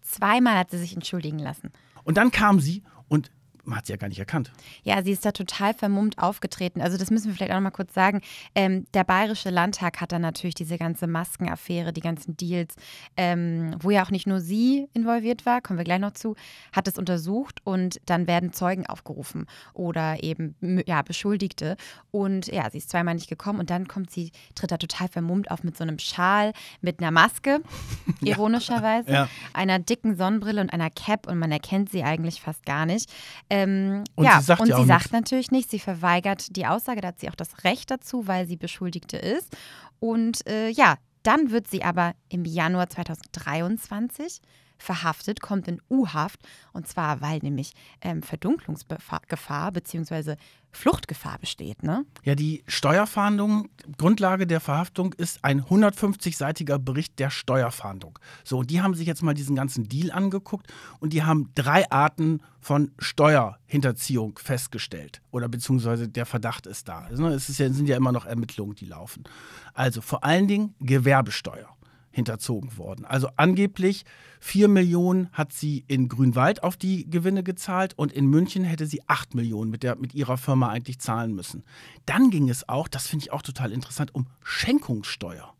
Zweimal hat sie sich entschuldigen lassen. Und dann kam sie und man hat sie ja gar nicht erkannt. Ja, sie ist da total vermummt aufgetreten. Also das müssen wir vielleicht auch noch mal kurz sagen. Ähm, der Bayerische Landtag hat da natürlich diese ganze Maskenaffäre, die ganzen Deals, ähm, wo ja auch nicht nur sie involviert war, kommen wir gleich noch zu, hat es untersucht und dann werden Zeugen aufgerufen oder eben ja, Beschuldigte. Und ja, sie ist zweimal nicht gekommen und dann kommt sie, tritt da total vermummt auf mit so einem Schal, mit einer Maske, ironischerweise, ja. einer dicken Sonnenbrille und einer Cap und man erkennt sie eigentlich fast gar nicht. Ähm, ähm, und ja, sie sagt, und ja sie sagt natürlich nicht, sie verweigert die Aussage, da hat sie auch das Recht dazu, weil sie Beschuldigte ist. Und äh, ja, dann wird sie aber im Januar 2023 verhaftet, kommt in U-Haft und zwar, weil nämlich ähm, Verdunklungsgefahr bzw. Fluchtgefahr besteht. Ne? Ja, die Steuerfahndung, Grundlage der Verhaftung ist ein 150-seitiger Bericht der Steuerfahndung. So, und die haben sich jetzt mal diesen ganzen Deal angeguckt und die haben drei Arten von Steuerhinterziehung festgestellt. Oder beziehungsweise der Verdacht ist da. Also, ne, es, ist ja, es sind ja immer noch Ermittlungen, die laufen. Also vor allen Dingen Gewerbesteuer hinterzogen worden. Also angeblich 4 Millionen hat sie in Grünwald auf die Gewinne gezahlt und in München hätte sie 8 Millionen mit, der, mit ihrer Firma eigentlich zahlen müssen. Dann ging es auch, das finde ich auch total interessant, um Schenkungssteuer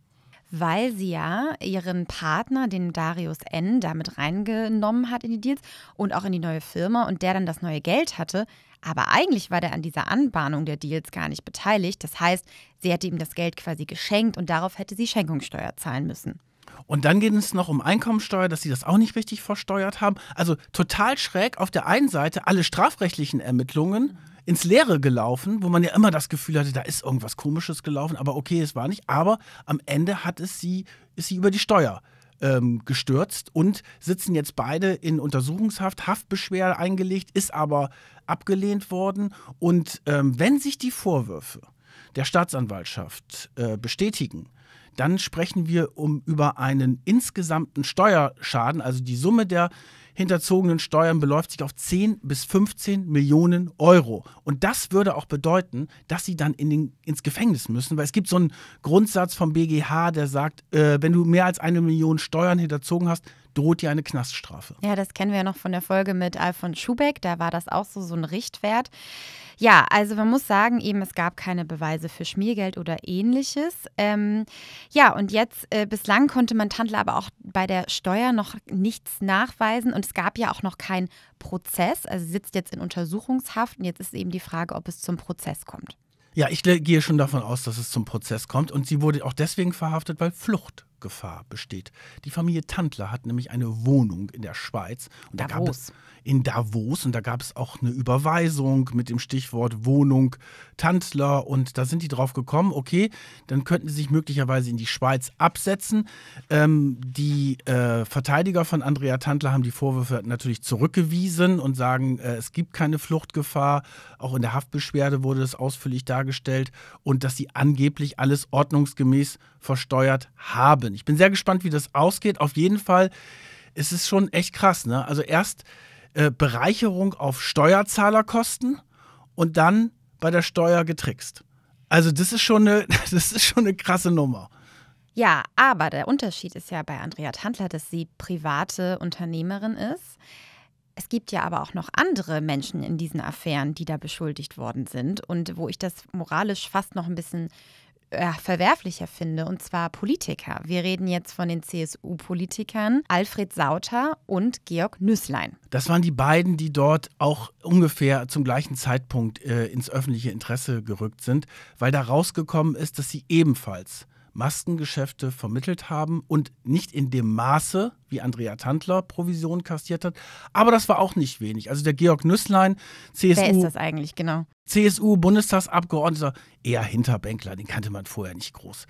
weil sie ja ihren Partner, den Darius N., damit reingenommen hat in die Deals und auch in die neue Firma und der dann das neue Geld hatte. Aber eigentlich war der an dieser Anbahnung der Deals gar nicht beteiligt. Das heißt, sie hätte ihm das Geld quasi geschenkt und darauf hätte sie Schenkungssteuer zahlen müssen. Und dann geht es noch um Einkommensteuer, dass sie das auch nicht richtig versteuert haben. Also total schräg auf der einen Seite alle strafrechtlichen Ermittlungen ins Leere gelaufen, wo man ja immer das Gefühl hatte, da ist irgendwas Komisches gelaufen, aber okay, es war nicht. Aber am Ende hat es sie, ist sie über die Steuer ähm, gestürzt und sitzen jetzt beide in Untersuchungshaft, Haftbeschwerde eingelegt, ist aber abgelehnt worden. Und ähm, wenn sich die Vorwürfe der Staatsanwaltschaft äh, bestätigen, dann sprechen wir um über einen insgesamten Steuerschaden. Also die Summe der hinterzogenen Steuern beläuft sich auf 10 bis 15 Millionen Euro. Und das würde auch bedeuten, dass sie dann in den, ins Gefängnis müssen, weil es gibt so einen Grundsatz vom BGH, der sagt, äh, wenn du mehr als eine Million Steuern hinterzogen hast, droht dir eine Knaststrafe. Ja, das kennen wir ja noch von der Folge mit Alfons Schubeck. Da war das auch so, so ein Richtwert. Ja, also man muss sagen, eben es gab keine Beweise für Schmiergeld oder ähnliches. Ähm, ja, und jetzt, äh, bislang konnte man Tandler aber auch bei der Steuer noch nichts nachweisen und es gab ja auch noch keinen Prozess. Also sie sitzt jetzt in Untersuchungshaft und jetzt ist eben die Frage, ob es zum Prozess kommt. Ja, ich gehe schon davon aus, dass es zum Prozess kommt und sie wurde auch deswegen verhaftet, weil Flucht Gefahr besteht. Die Familie Tantler hat nämlich eine Wohnung in der Schweiz und Davos. da gab es in Davos und da gab es auch eine Überweisung mit dem Stichwort Wohnung Tantler und da sind die drauf gekommen, okay, dann könnten sie sich möglicherweise in die Schweiz absetzen. Ähm, die äh, Verteidiger von Andrea Tantler haben die Vorwürfe natürlich zurückgewiesen und sagen, äh, es gibt keine Fluchtgefahr. Auch in der Haftbeschwerde wurde das ausführlich dargestellt und dass sie angeblich alles ordnungsgemäß versteuert haben bin. Ich bin sehr gespannt, wie das ausgeht. Auf jeden Fall ist es schon echt krass. Ne? Also erst äh, Bereicherung auf Steuerzahlerkosten und dann bei der Steuer getrickst. Also das ist schon eine, das ist schon eine krasse Nummer. Ja, aber der Unterschied ist ja bei Andrea Tandler, dass sie private Unternehmerin ist. Es gibt ja aber auch noch andere Menschen in diesen Affären, die da beschuldigt worden sind und wo ich das moralisch fast noch ein bisschen ja, äh, verwerflicher finde, und zwar Politiker. Wir reden jetzt von den CSU-Politikern Alfred Sauter und Georg Nüßlein. Das waren die beiden, die dort auch ungefähr zum gleichen Zeitpunkt äh, ins öffentliche Interesse gerückt sind, weil da rausgekommen ist, dass sie ebenfalls Maskengeschäfte vermittelt haben und nicht in dem Maße, wie Andrea Tantler Provision kassiert hat. Aber das war auch nicht wenig. Also der Georg Nüsslein, CSU. Wer ist das eigentlich, genau? CSU-Bundestagsabgeordneter, eher Hinterbänkler, den kannte man vorher nicht groß.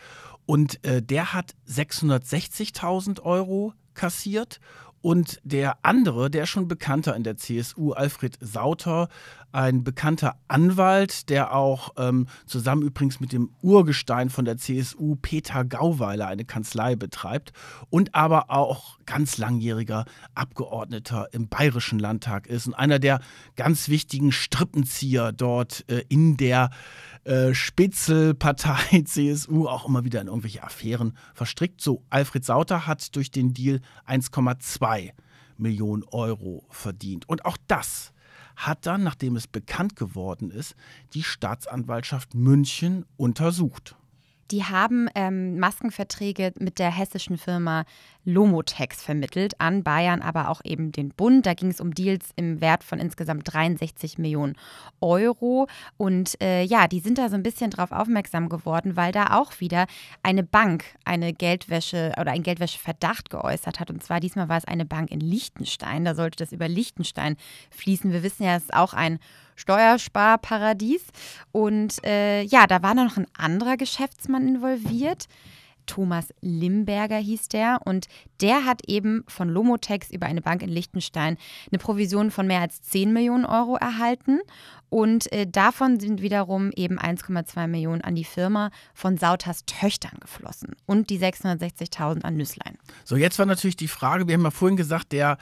Und äh, der hat 660.000 Euro kassiert und der andere, der schon bekannter in der CSU, Alfred Sauter, ein bekannter Anwalt, der auch ähm, zusammen übrigens mit dem Urgestein von der CSU, Peter Gauweiler, eine Kanzlei betreibt und aber auch ganz langjähriger Abgeordneter im Bayerischen Landtag ist und einer der ganz wichtigen Strippenzieher dort äh, in der äh, äh, Spitzelpartei CSU auch immer wieder in irgendwelche Affären verstrickt. So, Alfred Sauter hat durch den Deal 1,2 Millionen Euro verdient. Und auch das hat dann, nachdem es bekannt geworden ist, die Staatsanwaltschaft München untersucht. Die haben ähm, Maskenverträge mit der hessischen Firma Lomotex vermittelt an Bayern, aber auch eben den Bund. Da ging es um Deals im Wert von insgesamt 63 Millionen Euro. Und äh, ja, die sind da so ein bisschen drauf aufmerksam geworden, weil da auch wieder eine Bank eine Geldwäsche oder einen Geldwäscheverdacht geäußert hat. Und zwar diesmal war es eine Bank in Liechtenstein. Da sollte das über Liechtenstein fließen. Wir wissen ja, es ist auch ein Steuersparparadies. Und äh, ja, da war noch ein anderer Geschäftsmann involviert. Thomas Limberger hieß der. Und der hat eben von Lomotex über eine Bank in Liechtenstein eine Provision von mehr als 10 Millionen Euro erhalten. Und äh, davon sind wiederum eben 1,2 Millionen an die Firma von Sauters Töchtern geflossen und die 660.000 an Nüsslein. So, jetzt war natürlich die Frage, wir haben ja vorhin gesagt, der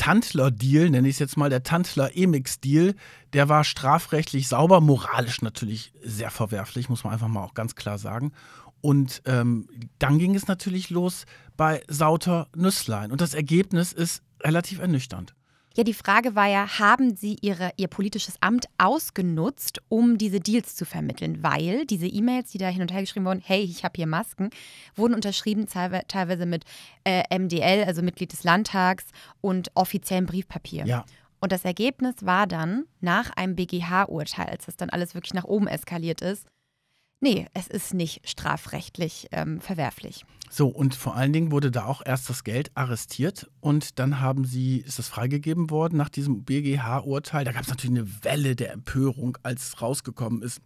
Tantler-Deal, nenne ich es jetzt mal, der Tantler-Emix-Deal, der war strafrechtlich sauber, moralisch natürlich sehr verwerflich, muss man einfach mal auch ganz klar sagen. Und ähm, dann ging es natürlich los bei Sauter Nüsslein. Und das Ergebnis ist relativ ernüchternd. Ja, die Frage war ja, haben Sie ihre, Ihr politisches Amt ausgenutzt, um diese Deals zu vermitteln? Weil diese E-Mails, die da hin und her geschrieben wurden, hey, ich habe hier Masken, wurden unterschrieben teilweise mit äh, MDL, also Mitglied des Landtags und offiziellem Briefpapier. Ja. Und das Ergebnis war dann nach einem BGH-Urteil, als das dann alles wirklich nach oben eskaliert ist, nee, es ist nicht strafrechtlich ähm, verwerflich. So, und vor allen Dingen wurde da auch erst das Geld arrestiert und dann haben sie, ist das freigegeben worden nach diesem BGH-Urteil. Da gab es natürlich eine Welle der Empörung, als rausgekommen ist.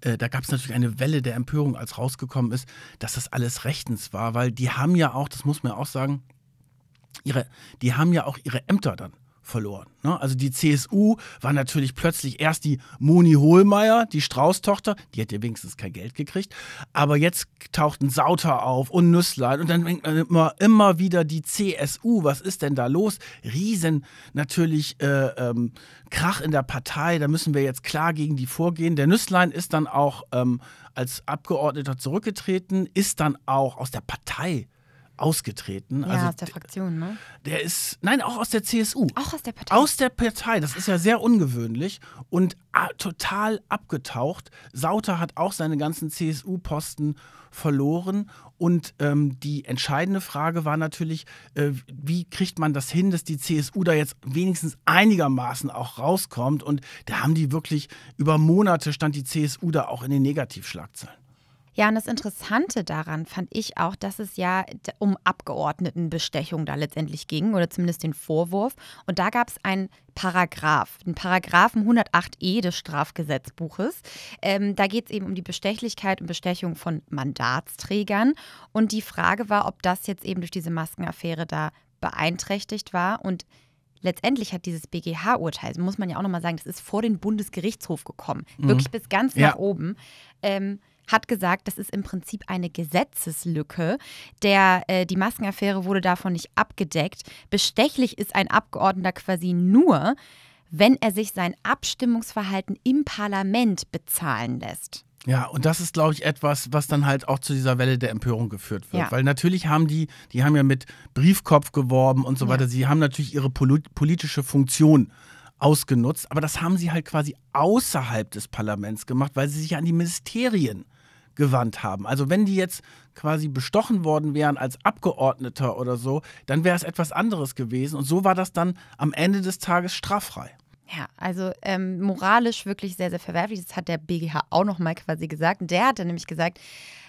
Äh, da gab es natürlich eine Welle der Empörung, als rausgekommen ist, dass das alles rechtens war, weil die haben ja auch, das muss man ja auch sagen, ihre, die haben ja auch ihre Ämter dann verloren. Ne? Also die CSU war natürlich plötzlich erst die Moni Hohlmeier, die Strauß-Tochter, die hat ja wenigstens kein Geld gekriegt, aber jetzt tauchten Sauter auf und Nüsslein und dann immer, immer wieder die CSU, was ist denn da los? Riesen natürlich äh, ähm, Krach in der Partei, da müssen wir jetzt klar gegen die vorgehen. Der Nüsslein ist dann auch ähm, als Abgeordneter zurückgetreten, ist dann auch aus der Partei ausgetreten. Ja, also, aus der Fraktion, ne? Der ist, nein, auch aus der CSU. Auch aus der Partei. Aus der Partei, das ist ja sehr ungewöhnlich und total abgetaucht. Sauter hat auch seine ganzen CSU-Posten verloren und ähm, die entscheidende Frage war natürlich, äh, wie kriegt man das hin, dass die CSU da jetzt wenigstens einigermaßen auch rauskommt und da haben die wirklich über Monate stand die CSU da auch in den Negativschlagzeilen. Ja, und das Interessante daran fand ich auch, dass es ja um Abgeordnetenbestechung da letztendlich ging oder zumindest den Vorwurf. Und da gab es einen Paragraph, den Paragraphen 108e des Strafgesetzbuches. Ähm, da geht es eben um die Bestechlichkeit und Bestechung von Mandatsträgern. Und die Frage war, ob das jetzt eben durch diese Maskenaffäre da beeinträchtigt war und letztendlich hat dieses BGH-Urteil, muss man ja auch nochmal sagen, das ist vor den Bundesgerichtshof gekommen, mhm. wirklich bis ganz ja. nach oben. Ähm, hat gesagt, das ist im Prinzip eine Gesetzeslücke. Der, äh, die Maskenaffäre wurde davon nicht abgedeckt. Bestechlich ist ein Abgeordneter quasi nur, wenn er sich sein Abstimmungsverhalten im Parlament bezahlen lässt. Ja, und das ist, glaube ich, etwas, was dann halt auch zu dieser Welle der Empörung geführt wird. Ja. Weil natürlich haben die, die haben ja mit Briefkopf geworben und so weiter, sie haben natürlich ihre politische Funktion ausgenutzt, aber das haben sie halt quasi außerhalb des Parlaments gemacht, weil sie sich an die Ministerien gewandt haben. Also wenn die jetzt quasi bestochen worden wären als Abgeordneter oder so, dann wäre es etwas anderes gewesen. Und so war das dann am Ende des Tages straffrei. Ja, also ähm, moralisch wirklich sehr, sehr verwerflich. Das hat der BGH auch nochmal quasi gesagt. Der hat dann nämlich gesagt,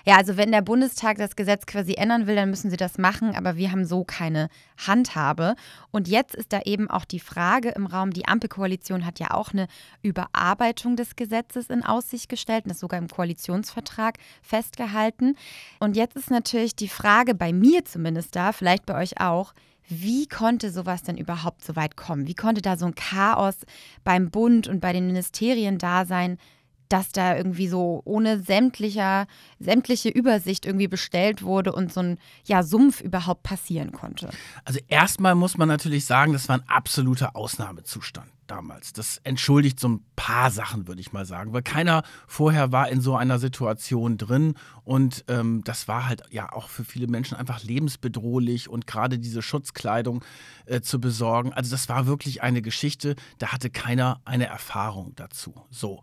ja, also wenn der Bundestag das Gesetz quasi ändern will, dann müssen sie das machen, aber wir haben so keine Handhabe. Und jetzt ist da eben auch die Frage im Raum, die Ampelkoalition hat ja auch eine Überarbeitung des Gesetzes in Aussicht gestellt und das sogar im Koalitionsvertrag festgehalten. Und jetzt ist natürlich die Frage bei mir zumindest da, vielleicht bei euch auch, wie konnte sowas denn überhaupt so weit kommen? Wie konnte da so ein Chaos beim Bund und bei den Ministerien da sein? dass da irgendwie so ohne sämtlicher, sämtliche Übersicht irgendwie bestellt wurde und so ein ja, Sumpf überhaupt passieren konnte? Also erstmal muss man natürlich sagen, das war ein absoluter Ausnahmezustand damals. Das entschuldigt so ein paar Sachen, würde ich mal sagen, weil keiner vorher war in so einer Situation drin und ähm, das war halt ja auch für viele Menschen einfach lebensbedrohlich und gerade diese Schutzkleidung äh, zu besorgen. Also das war wirklich eine Geschichte, da hatte keiner eine Erfahrung dazu. So.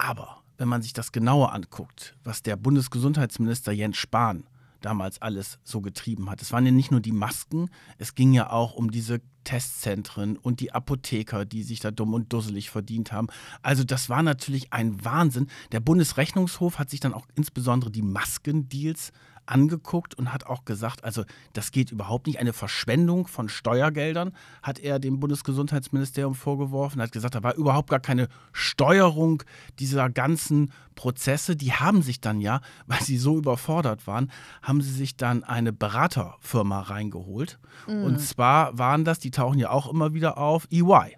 Aber wenn man sich das genauer anguckt, was der Bundesgesundheitsminister Jens Spahn damals alles so getrieben hat. Es waren ja nicht nur die Masken, es ging ja auch um diese Testzentren und die Apotheker, die sich da dumm und dusselig verdient haben. Also das war natürlich ein Wahnsinn. Der Bundesrechnungshof hat sich dann auch insbesondere die Maskendeals angeguckt und hat auch gesagt, also das geht überhaupt nicht. Eine Verschwendung von Steuergeldern hat er dem Bundesgesundheitsministerium vorgeworfen, hat gesagt, da war überhaupt gar keine Steuerung dieser ganzen Prozesse. Die haben sich dann ja, weil sie so überfordert waren, haben sie sich dann eine Beraterfirma reingeholt. Mhm. Und zwar waren das, die tauchen ja auch immer wieder auf, EY.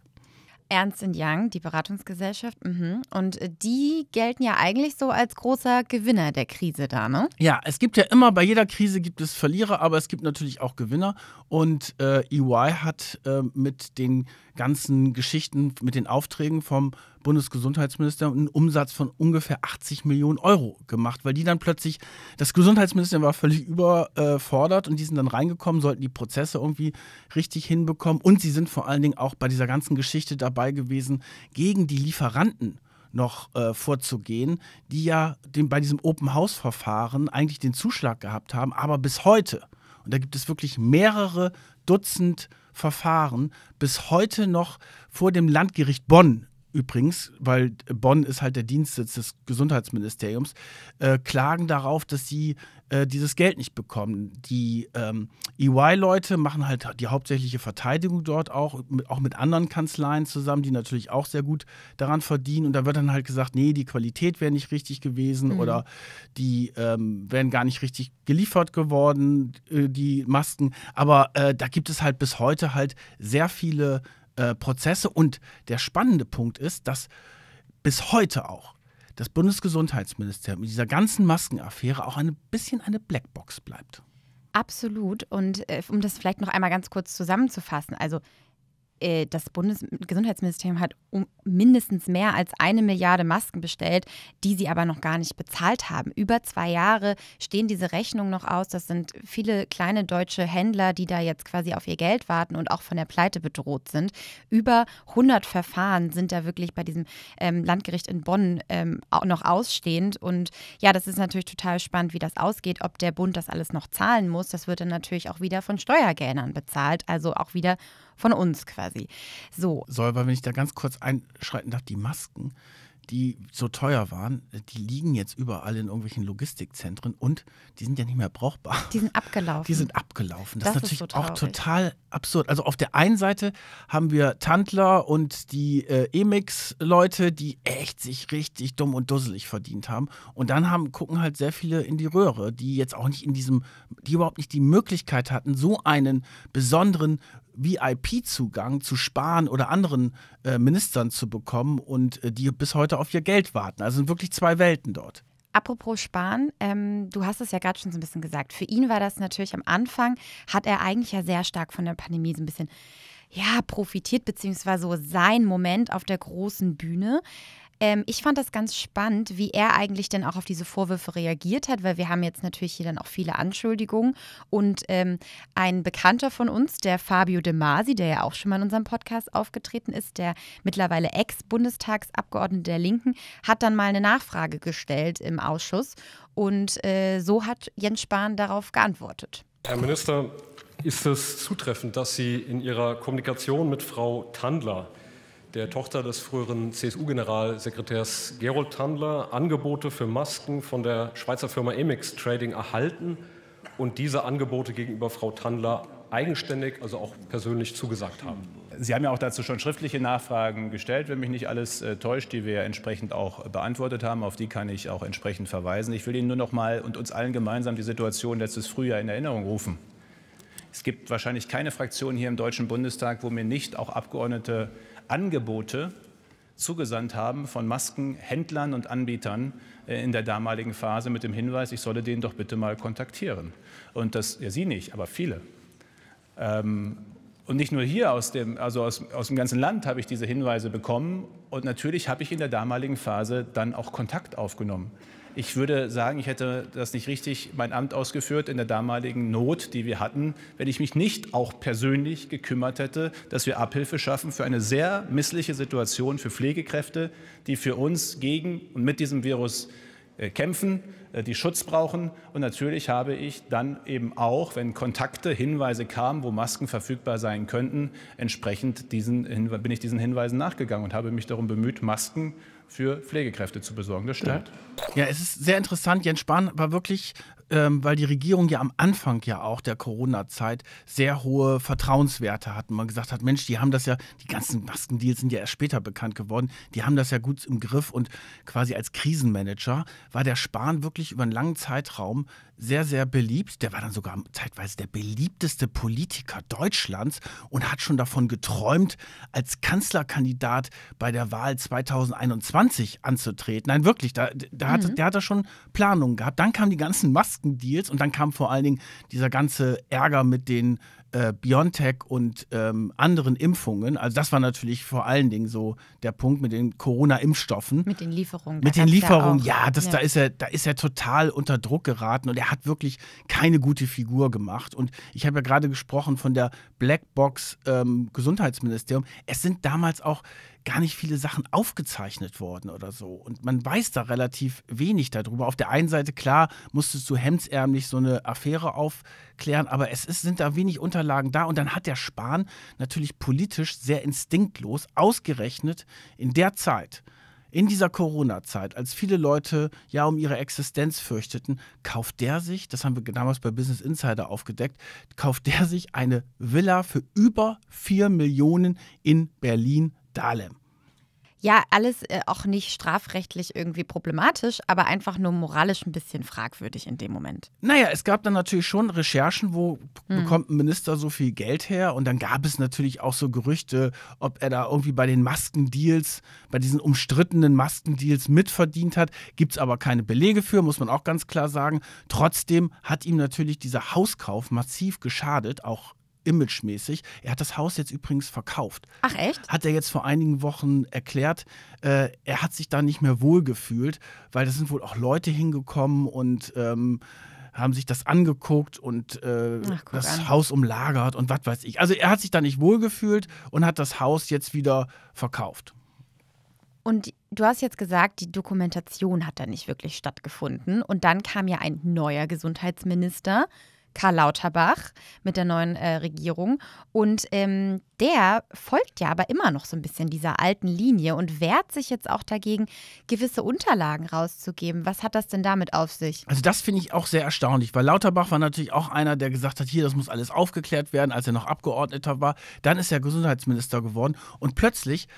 Ernst Young, die Beratungsgesellschaft. Mhm. Und äh, die gelten ja eigentlich so als großer Gewinner der Krise da, ne? Ja, es gibt ja immer, bei jeder Krise gibt es Verlierer, aber es gibt natürlich auch Gewinner. Und äh, EY hat äh, mit den ganzen Geschichten mit den Aufträgen vom Bundesgesundheitsminister einen Umsatz von ungefähr 80 Millionen Euro gemacht, weil die dann plötzlich, das Gesundheitsministerium war völlig überfordert und die sind dann reingekommen, sollten die Prozesse irgendwie richtig hinbekommen und sie sind vor allen Dingen auch bei dieser ganzen Geschichte dabei gewesen, gegen die Lieferanten noch äh, vorzugehen, die ja den, bei diesem Open-House-Verfahren eigentlich den Zuschlag gehabt haben, aber bis heute. Und da gibt es wirklich mehrere Dutzend Verfahren bis heute noch vor dem Landgericht Bonn übrigens, weil Bonn ist halt der Dienstsitz des Gesundheitsministeriums, äh, klagen darauf, dass sie äh, dieses Geld nicht bekommen. Die ähm, EY-Leute machen halt die hauptsächliche Verteidigung dort auch, mit, auch mit anderen Kanzleien zusammen, die natürlich auch sehr gut daran verdienen. Und da wird dann halt gesagt, nee, die Qualität wäre nicht richtig gewesen mhm. oder die ähm, wären gar nicht richtig geliefert geworden, äh, die Masken. Aber äh, da gibt es halt bis heute halt sehr viele äh, Prozesse. Und der spannende Punkt ist, dass bis heute auch das Bundesgesundheitsministerium mit dieser ganzen Maskenaffäre auch ein bisschen eine Blackbox bleibt. Absolut. Und äh, um das vielleicht noch einmal ganz kurz zusammenzufassen, also äh, das Bundesgesundheitsministerium hat um mindestens mehr als eine Milliarde Masken bestellt, die sie aber noch gar nicht bezahlt haben. Über zwei Jahre stehen diese Rechnungen noch aus. Das sind viele kleine deutsche Händler, die da jetzt quasi auf ihr Geld warten und auch von der Pleite bedroht sind. Über 100 Verfahren sind da wirklich bei diesem ähm, Landgericht in Bonn ähm, noch ausstehend. Und ja, das ist natürlich total spannend, wie das ausgeht, ob der Bund das alles noch zahlen muss. Das wird dann natürlich auch wieder von Steuergeldern bezahlt. Also auch wieder von uns quasi. So. Soll, weil wenn ich da ganz kurz einschreiten darf, die Masken, die so teuer waren, die liegen jetzt überall in irgendwelchen Logistikzentren und die sind ja nicht mehr brauchbar. Die sind abgelaufen. Die sind abgelaufen. Das, das ist natürlich so auch total absurd. Also auf der einen Seite haben wir Tandler und die äh, Emix-Leute, die echt sich richtig dumm und dusselig verdient haben. Und dann haben, gucken halt sehr viele in die Röhre, die jetzt auch nicht in diesem, die überhaupt nicht die Möglichkeit hatten, so einen besonderen VIP-Zugang zu Spahn oder anderen äh, Ministern zu bekommen und äh, die bis heute auf ihr Geld warten. Also sind wirklich zwei Welten dort. Apropos Spahn, ähm, du hast es ja gerade schon so ein bisschen gesagt. Für ihn war das natürlich am Anfang, hat er eigentlich ja sehr stark von der Pandemie so ein bisschen ja, profitiert, beziehungsweise so sein Moment auf der großen Bühne. Ähm, ich fand das ganz spannend, wie er eigentlich denn auch auf diese Vorwürfe reagiert hat, weil wir haben jetzt natürlich hier dann auch viele Anschuldigungen. Und ähm, ein Bekannter von uns, der Fabio De Masi, der ja auch schon mal in unserem Podcast aufgetreten ist, der mittlerweile Ex-Bundestagsabgeordnete der Linken, hat dann mal eine Nachfrage gestellt im Ausschuss. Und äh, so hat Jens Spahn darauf geantwortet. Herr Minister, ist es zutreffend, dass Sie in Ihrer Kommunikation mit Frau Tandler der Tochter des früheren CSU-Generalsekretärs Gerold Tandler Angebote für Masken von der Schweizer Firma Emix Trading erhalten und diese Angebote gegenüber Frau Tandler eigenständig, also auch persönlich zugesagt haben. Sie haben ja auch dazu schon schriftliche Nachfragen gestellt, wenn mich nicht alles äh, täuscht, die wir entsprechend auch beantwortet haben. Auf die kann ich auch entsprechend verweisen. Ich will Ihnen nur noch mal und uns allen gemeinsam die Situation letztes Frühjahr in Erinnerung rufen. Es gibt wahrscheinlich keine Fraktion hier im Deutschen Bundestag, wo mir nicht auch Abgeordnete Angebote zugesandt haben von Maskenhändlern und Anbietern äh, in der damaligen Phase mit dem Hinweis, ich solle den doch bitte mal kontaktieren. Und das, ja, Sie nicht, aber viele. Ähm, und nicht nur hier, aus dem, also aus, aus dem ganzen Land habe ich diese Hinweise bekommen. Und natürlich habe ich in der damaligen Phase dann auch Kontakt aufgenommen ich würde sagen, ich hätte das nicht richtig mein Amt ausgeführt in der damaligen Not, die wir hatten, wenn ich mich nicht auch persönlich gekümmert hätte, dass wir Abhilfe schaffen für eine sehr missliche Situation für Pflegekräfte, die für uns gegen und mit diesem Virus äh, kämpfen, äh, die Schutz brauchen. Und natürlich habe ich dann eben auch, wenn Kontakte, Hinweise kamen, wo Masken verfügbar sein könnten, entsprechend diesen, bin ich diesen Hinweisen nachgegangen und habe mich darum bemüht, Masken für Pflegekräfte zu besorgen. Das stimmt. Ja, es ist sehr interessant. Jens Spahn war wirklich, ähm, weil die Regierung ja am Anfang ja auch der Corona-Zeit sehr hohe Vertrauenswerte hatten. man gesagt hat, Mensch, die haben das ja, die ganzen Maskendeals sind ja erst später bekannt geworden, die haben das ja gut im Griff und quasi als Krisenmanager war der Spahn wirklich über einen langen Zeitraum sehr, sehr beliebt. Der war dann sogar zeitweise der beliebteste Politiker Deutschlands und hat schon davon geträumt, als Kanzlerkandidat bei der Wahl 2021 anzutreten. Nein, wirklich, da, da mhm. hat, der hat da schon Planungen gehabt. Dann kamen die ganzen Maskendeals und dann kam vor allen Dingen dieser ganze Ärger mit den äh, BioNTech und ähm, anderen Impfungen. Also das war natürlich vor allen Dingen so der Punkt mit den Corona-Impfstoffen. Mit den Lieferungen. Mit den Lieferungen, ja, das, ja. Da, ist er, da ist er total unter Druck geraten und er hat wirklich keine gute Figur gemacht. Und ich habe ja gerade gesprochen von der Blackbox ähm, Gesundheitsministerium. Es sind damals auch gar nicht viele Sachen aufgezeichnet worden oder so. Und man weiß da relativ wenig darüber. Auf der einen Seite, klar, musstest du hemdsärmlich so eine Affäre aufklären, aber es ist, sind da wenig unter Unterlagen da. Und dann hat der Spahn natürlich politisch sehr instinktlos ausgerechnet in der Zeit, in dieser Corona-Zeit, als viele Leute ja um ihre Existenz fürchteten, kauft der sich, das haben wir damals bei Business Insider aufgedeckt, kauft der sich eine Villa für über 4 Millionen in Berlin-Dahlem. Ja, alles äh, auch nicht strafrechtlich irgendwie problematisch, aber einfach nur moralisch ein bisschen fragwürdig in dem Moment. Naja, es gab dann natürlich schon Recherchen, wo hm. bekommt ein Minister so viel Geld her? Und dann gab es natürlich auch so Gerüchte, ob er da irgendwie bei den Maskendeals, bei diesen umstrittenen Maskendeals mitverdient hat. Gibt es aber keine Belege für, muss man auch ganz klar sagen. Trotzdem hat ihm natürlich dieser Hauskauf massiv geschadet, auch imagemäßig. Er hat das Haus jetzt übrigens verkauft. Ach echt? Hat er jetzt vor einigen Wochen erklärt, äh, er hat sich da nicht mehr wohl gefühlt, weil da sind wohl auch Leute hingekommen und ähm, haben sich das angeguckt und äh, Ach, das an. Haus umlagert und was weiß ich. Also er hat sich da nicht wohl gefühlt und hat das Haus jetzt wieder verkauft. Und du hast jetzt gesagt, die Dokumentation hat da nicht wirklich stattgefunden. Und dann kam ja ein neuer Gesundheitsminister Karl Lauterbach mit der neuen äh, Regierung. Und ähm, der folgt ja aber immer noch so ein bisschen dieser alten Linie und wehrt sich jetzt auch dagegen, gewisse Unterlagen rauszugeben. Was hat das denn damit auf sich? Also das finde ich auch sehr erstaunlich, weil Lauterbach war natürlich auch einer, der gesagt hat, hier, das muss alles aufgeklärt werden, als er noch Abgeordneter war. Dann ist er Gesundheitsminister geworden und plötzlich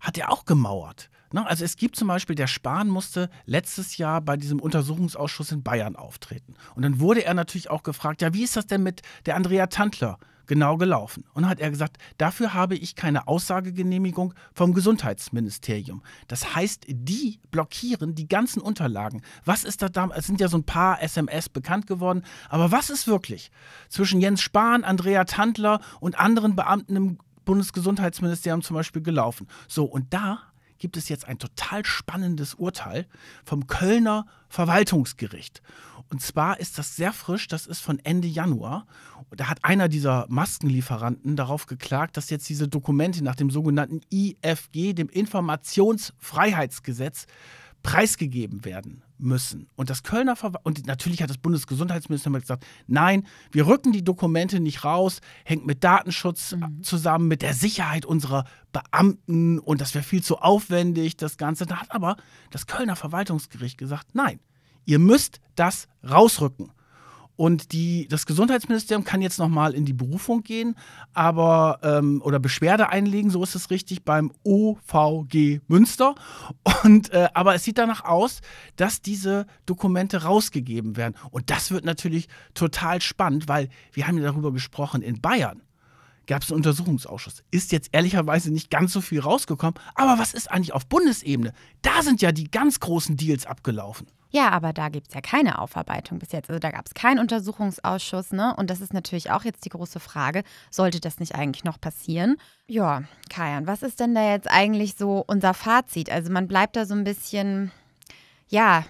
hat er auch gemauert. Ne? Also es gibt zum Beispiel, der Spahn musste letztes Jahr bei diesem Untersuchungsausschuss in Bayern auftreten. Und dann wurde er natürlich auch gefragt, ja, wie ist das denn mit der Andrea Tantler genau gelaufen. Und dann hat er gesagt, dafür habe ich keine Aussagegenehmigung vom Gesundheitsministerium. Das heißt, die blockieren die ganzen Unterlagen. Was ist da damals? Es sind ja so ein paar SMS bekannt geworden. Aber was ist wirklich zwischen Jens Spahn, Andrea Tantler und anderen Beamten im Bundesgesundheitsministerium zum Beispiel gelaufen? So, und da gibt es jetzt ein total spannendes Urteil vom Kölner Verwaltungsgericht. Und zwar ist das sehr frisch, das ist von Ende Januar. da hat einer dieser Maskenlieferanten darauf geklagt, dass jetzt diese Dokumente nach dem sogenannten IFG, dem Informationsfreiheitsgesetz, preisgegeben werden müssen. Und das Kölner Verwal und natürlich hat das Bundesgesundheitsministerium gesagt, nein, wir rücken die Dokumente nicht raus, hängt mit Datenschutz mhm. zusammen, mit der Sicherheit unserer Beamten und das wäre viel zu aufwendig, das Ganze. Da hat aber das Kölner Verwaltungsgericht gesagt, nein, ihr müsst das rausrücken. Und die, das Gesundheitsministerium kann jetzt nochmal in die Berufung gehen, aber ähm, oder Beschwerde einlegen, so ist es richtig, beim OVG Münster. Und, äh, aber es sieht danach aus, dass diese Dokumente rausgegeben werden. Und das wird natürlich total spannend, weil wir haben ja darüber gesprochen, in Bayern gab es einen Untersuchungsausschuss. Ist jetzt ehrlicherweise nicht ganz so viel rausgekommen, aber was ist eigentlich auf Bundesebene? Da sind ja die ganz großen Deals abgelaufen. Ja, aber da gibt es ja keine Aufarbeitung bis jetzt. Also da gab es keinen Untersuchungsausschuss, ne? Und das ist natürlich auch jetzt die große Frage, sollte das nicht eigentlich noch passieren? Ja, Kajan, was ist denn da jetzt eigentlich so unser Fazit? Also man bleibt da so ein bisschen, ja,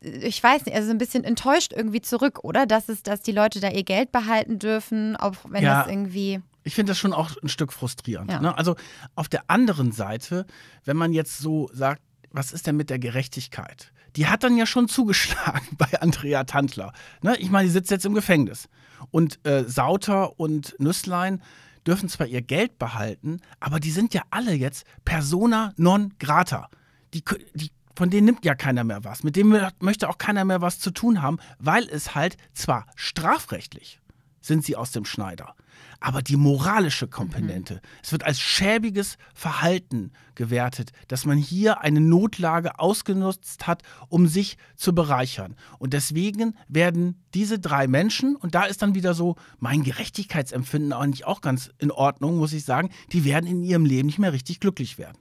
ich weiß nicht, also so ein bisschen enttäuscht irgendwie zurück, oder? Dass es, dass die Leute da ihr Geld behalten dürfen, auch wenn ja. das irgendwie ich finde das schon auch ein Stück frustrierend. Ja. Ne? Also auf der anderen Seite, wenn man jetzt so sagt, was ist denn mit der Gerechtigkeit? die hat dann ja schon zugeschlagen bei Andrea Tantler. Ne? Ich meine, die sitzt jetzt im Gefängnis. Und äh, Sauter und Nüsslein dürfen zwar ihr Geld behalten, aber die sind ja alle jetzt persona non grata. Die, die, von denen nimmt ja keiner mehr was. Mit denen möchte auch keiner mehr was zu tun haben, weil es halt zwar strafrechtlich sind sie aus dem Schneider, aber die moralische Komponente. Mhm. Es wird als schäbiges Verhalten gewertet, dass man hier eine Notlage ausgenutzt hat, um sich zu bereichern. Und deswegen werden diese drei Menschen, und da ist dann wieder so mein Gerechtigkeitsempfinden eigentlich auch ganz in Ordnung, muss ich sagen, die werden in ihrem Leben nicht mehr richtig glücklich werden.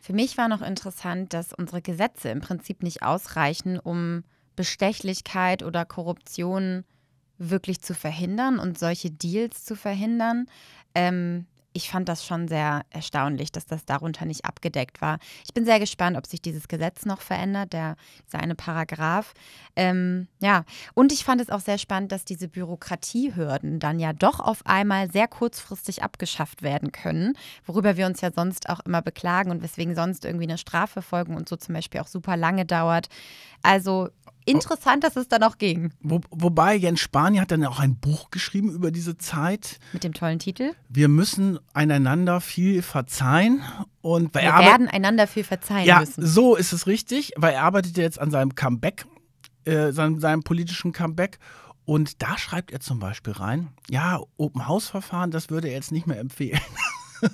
Für mich war noch interessant, dass unsere Gesetze im Prinzip nicht ausreichen, um Bestechlichkeit oder Korruption zu wirklich zu verhindern und solche Deals zu verhindern. Ähm, ich fand das schon sehr erstaunlich, dass das darunter nicht abgedeckt war. Ich bin sehr gespannt, ob sich dieses Gesetz noch verändert, der, dieser eine Paragraph. Ähm, ja, und ich fand es auch sehr spannend, dass diese Bürokratiehürden dann ja doch auf einmal sehr kurzfristig abgeschafft werden können, worüber wir uns ja sonst auch immer beklagen und weswegen sonst irgendwie eine Strafverfolgung und so zum Beispiel auch super lange dauert. Also interessant, dass es dann auch ging. Wo, wobei Jens Spahn hat dann auch ein Buch geschrieben über diese Zeit. Mit dem tollen Titel. Wir müssen einander viel verzeihen. Und Wir werden einander viel verzeihen ja, müssen. So ist es richtig, weil er arbeitet jetzt an seinem Comeback, äh, seinem, seinem politischen Comeback. Und da schreibt er zum Beispiel rein, ja, Open-House-Verfahren, das würde er jetzt nicht mehr empfehlen.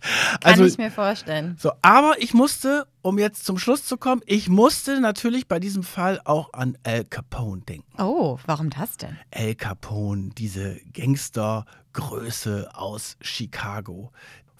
Kann also, ich mir vorstellen. So, aber ich musste, um jetzt zum Schluss zu kommen, ich musste natürlich bei diesem Fall auch an Al Capone denken. Oh, warum das denn? Al Capone, diese Gangstergröße aus Chicago.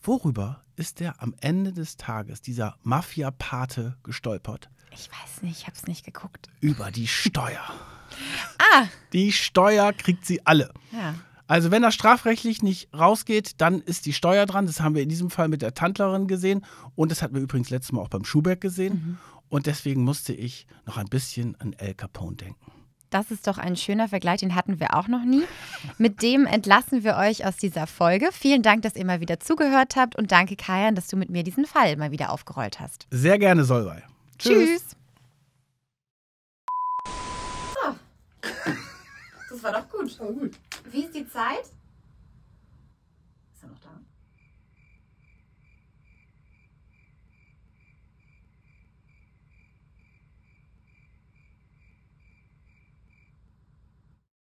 Worüber ist der am Ende des Tages, dieser Mafia-Pate, gestolpert? Ich weiß nicht, ich habe es nicht geguckt. Über die Steuer. ah! Die Steuer kriegt sie alle. Ja. Also wenn das strafrechtlich nicht rausgeht, dann ist die Steuer dran. Das haben wir in diesem Fall mit der Tantlerin gesehen. Und das hatten wir übrigens letztes Mal auch beim Schuberg gesehen. Mhm. Und deswegen musste ich noch ein bisschen an El Capone denken. Das ist doch ein schöner Vergleich, den hatten wir auch noch nie. Mit dem entlassen wir euch aus dieser Folge. Vielen Dank, dass ihr mal wieder zugehört habt und danke, Kajan, dass du mit mir diesen Fall mal wieder aufgerollt hast. Sehr gerne, Solvay. Tschüss. Tschüss. Ah das war doch gut. Das war gut. Wie ist die Zeit?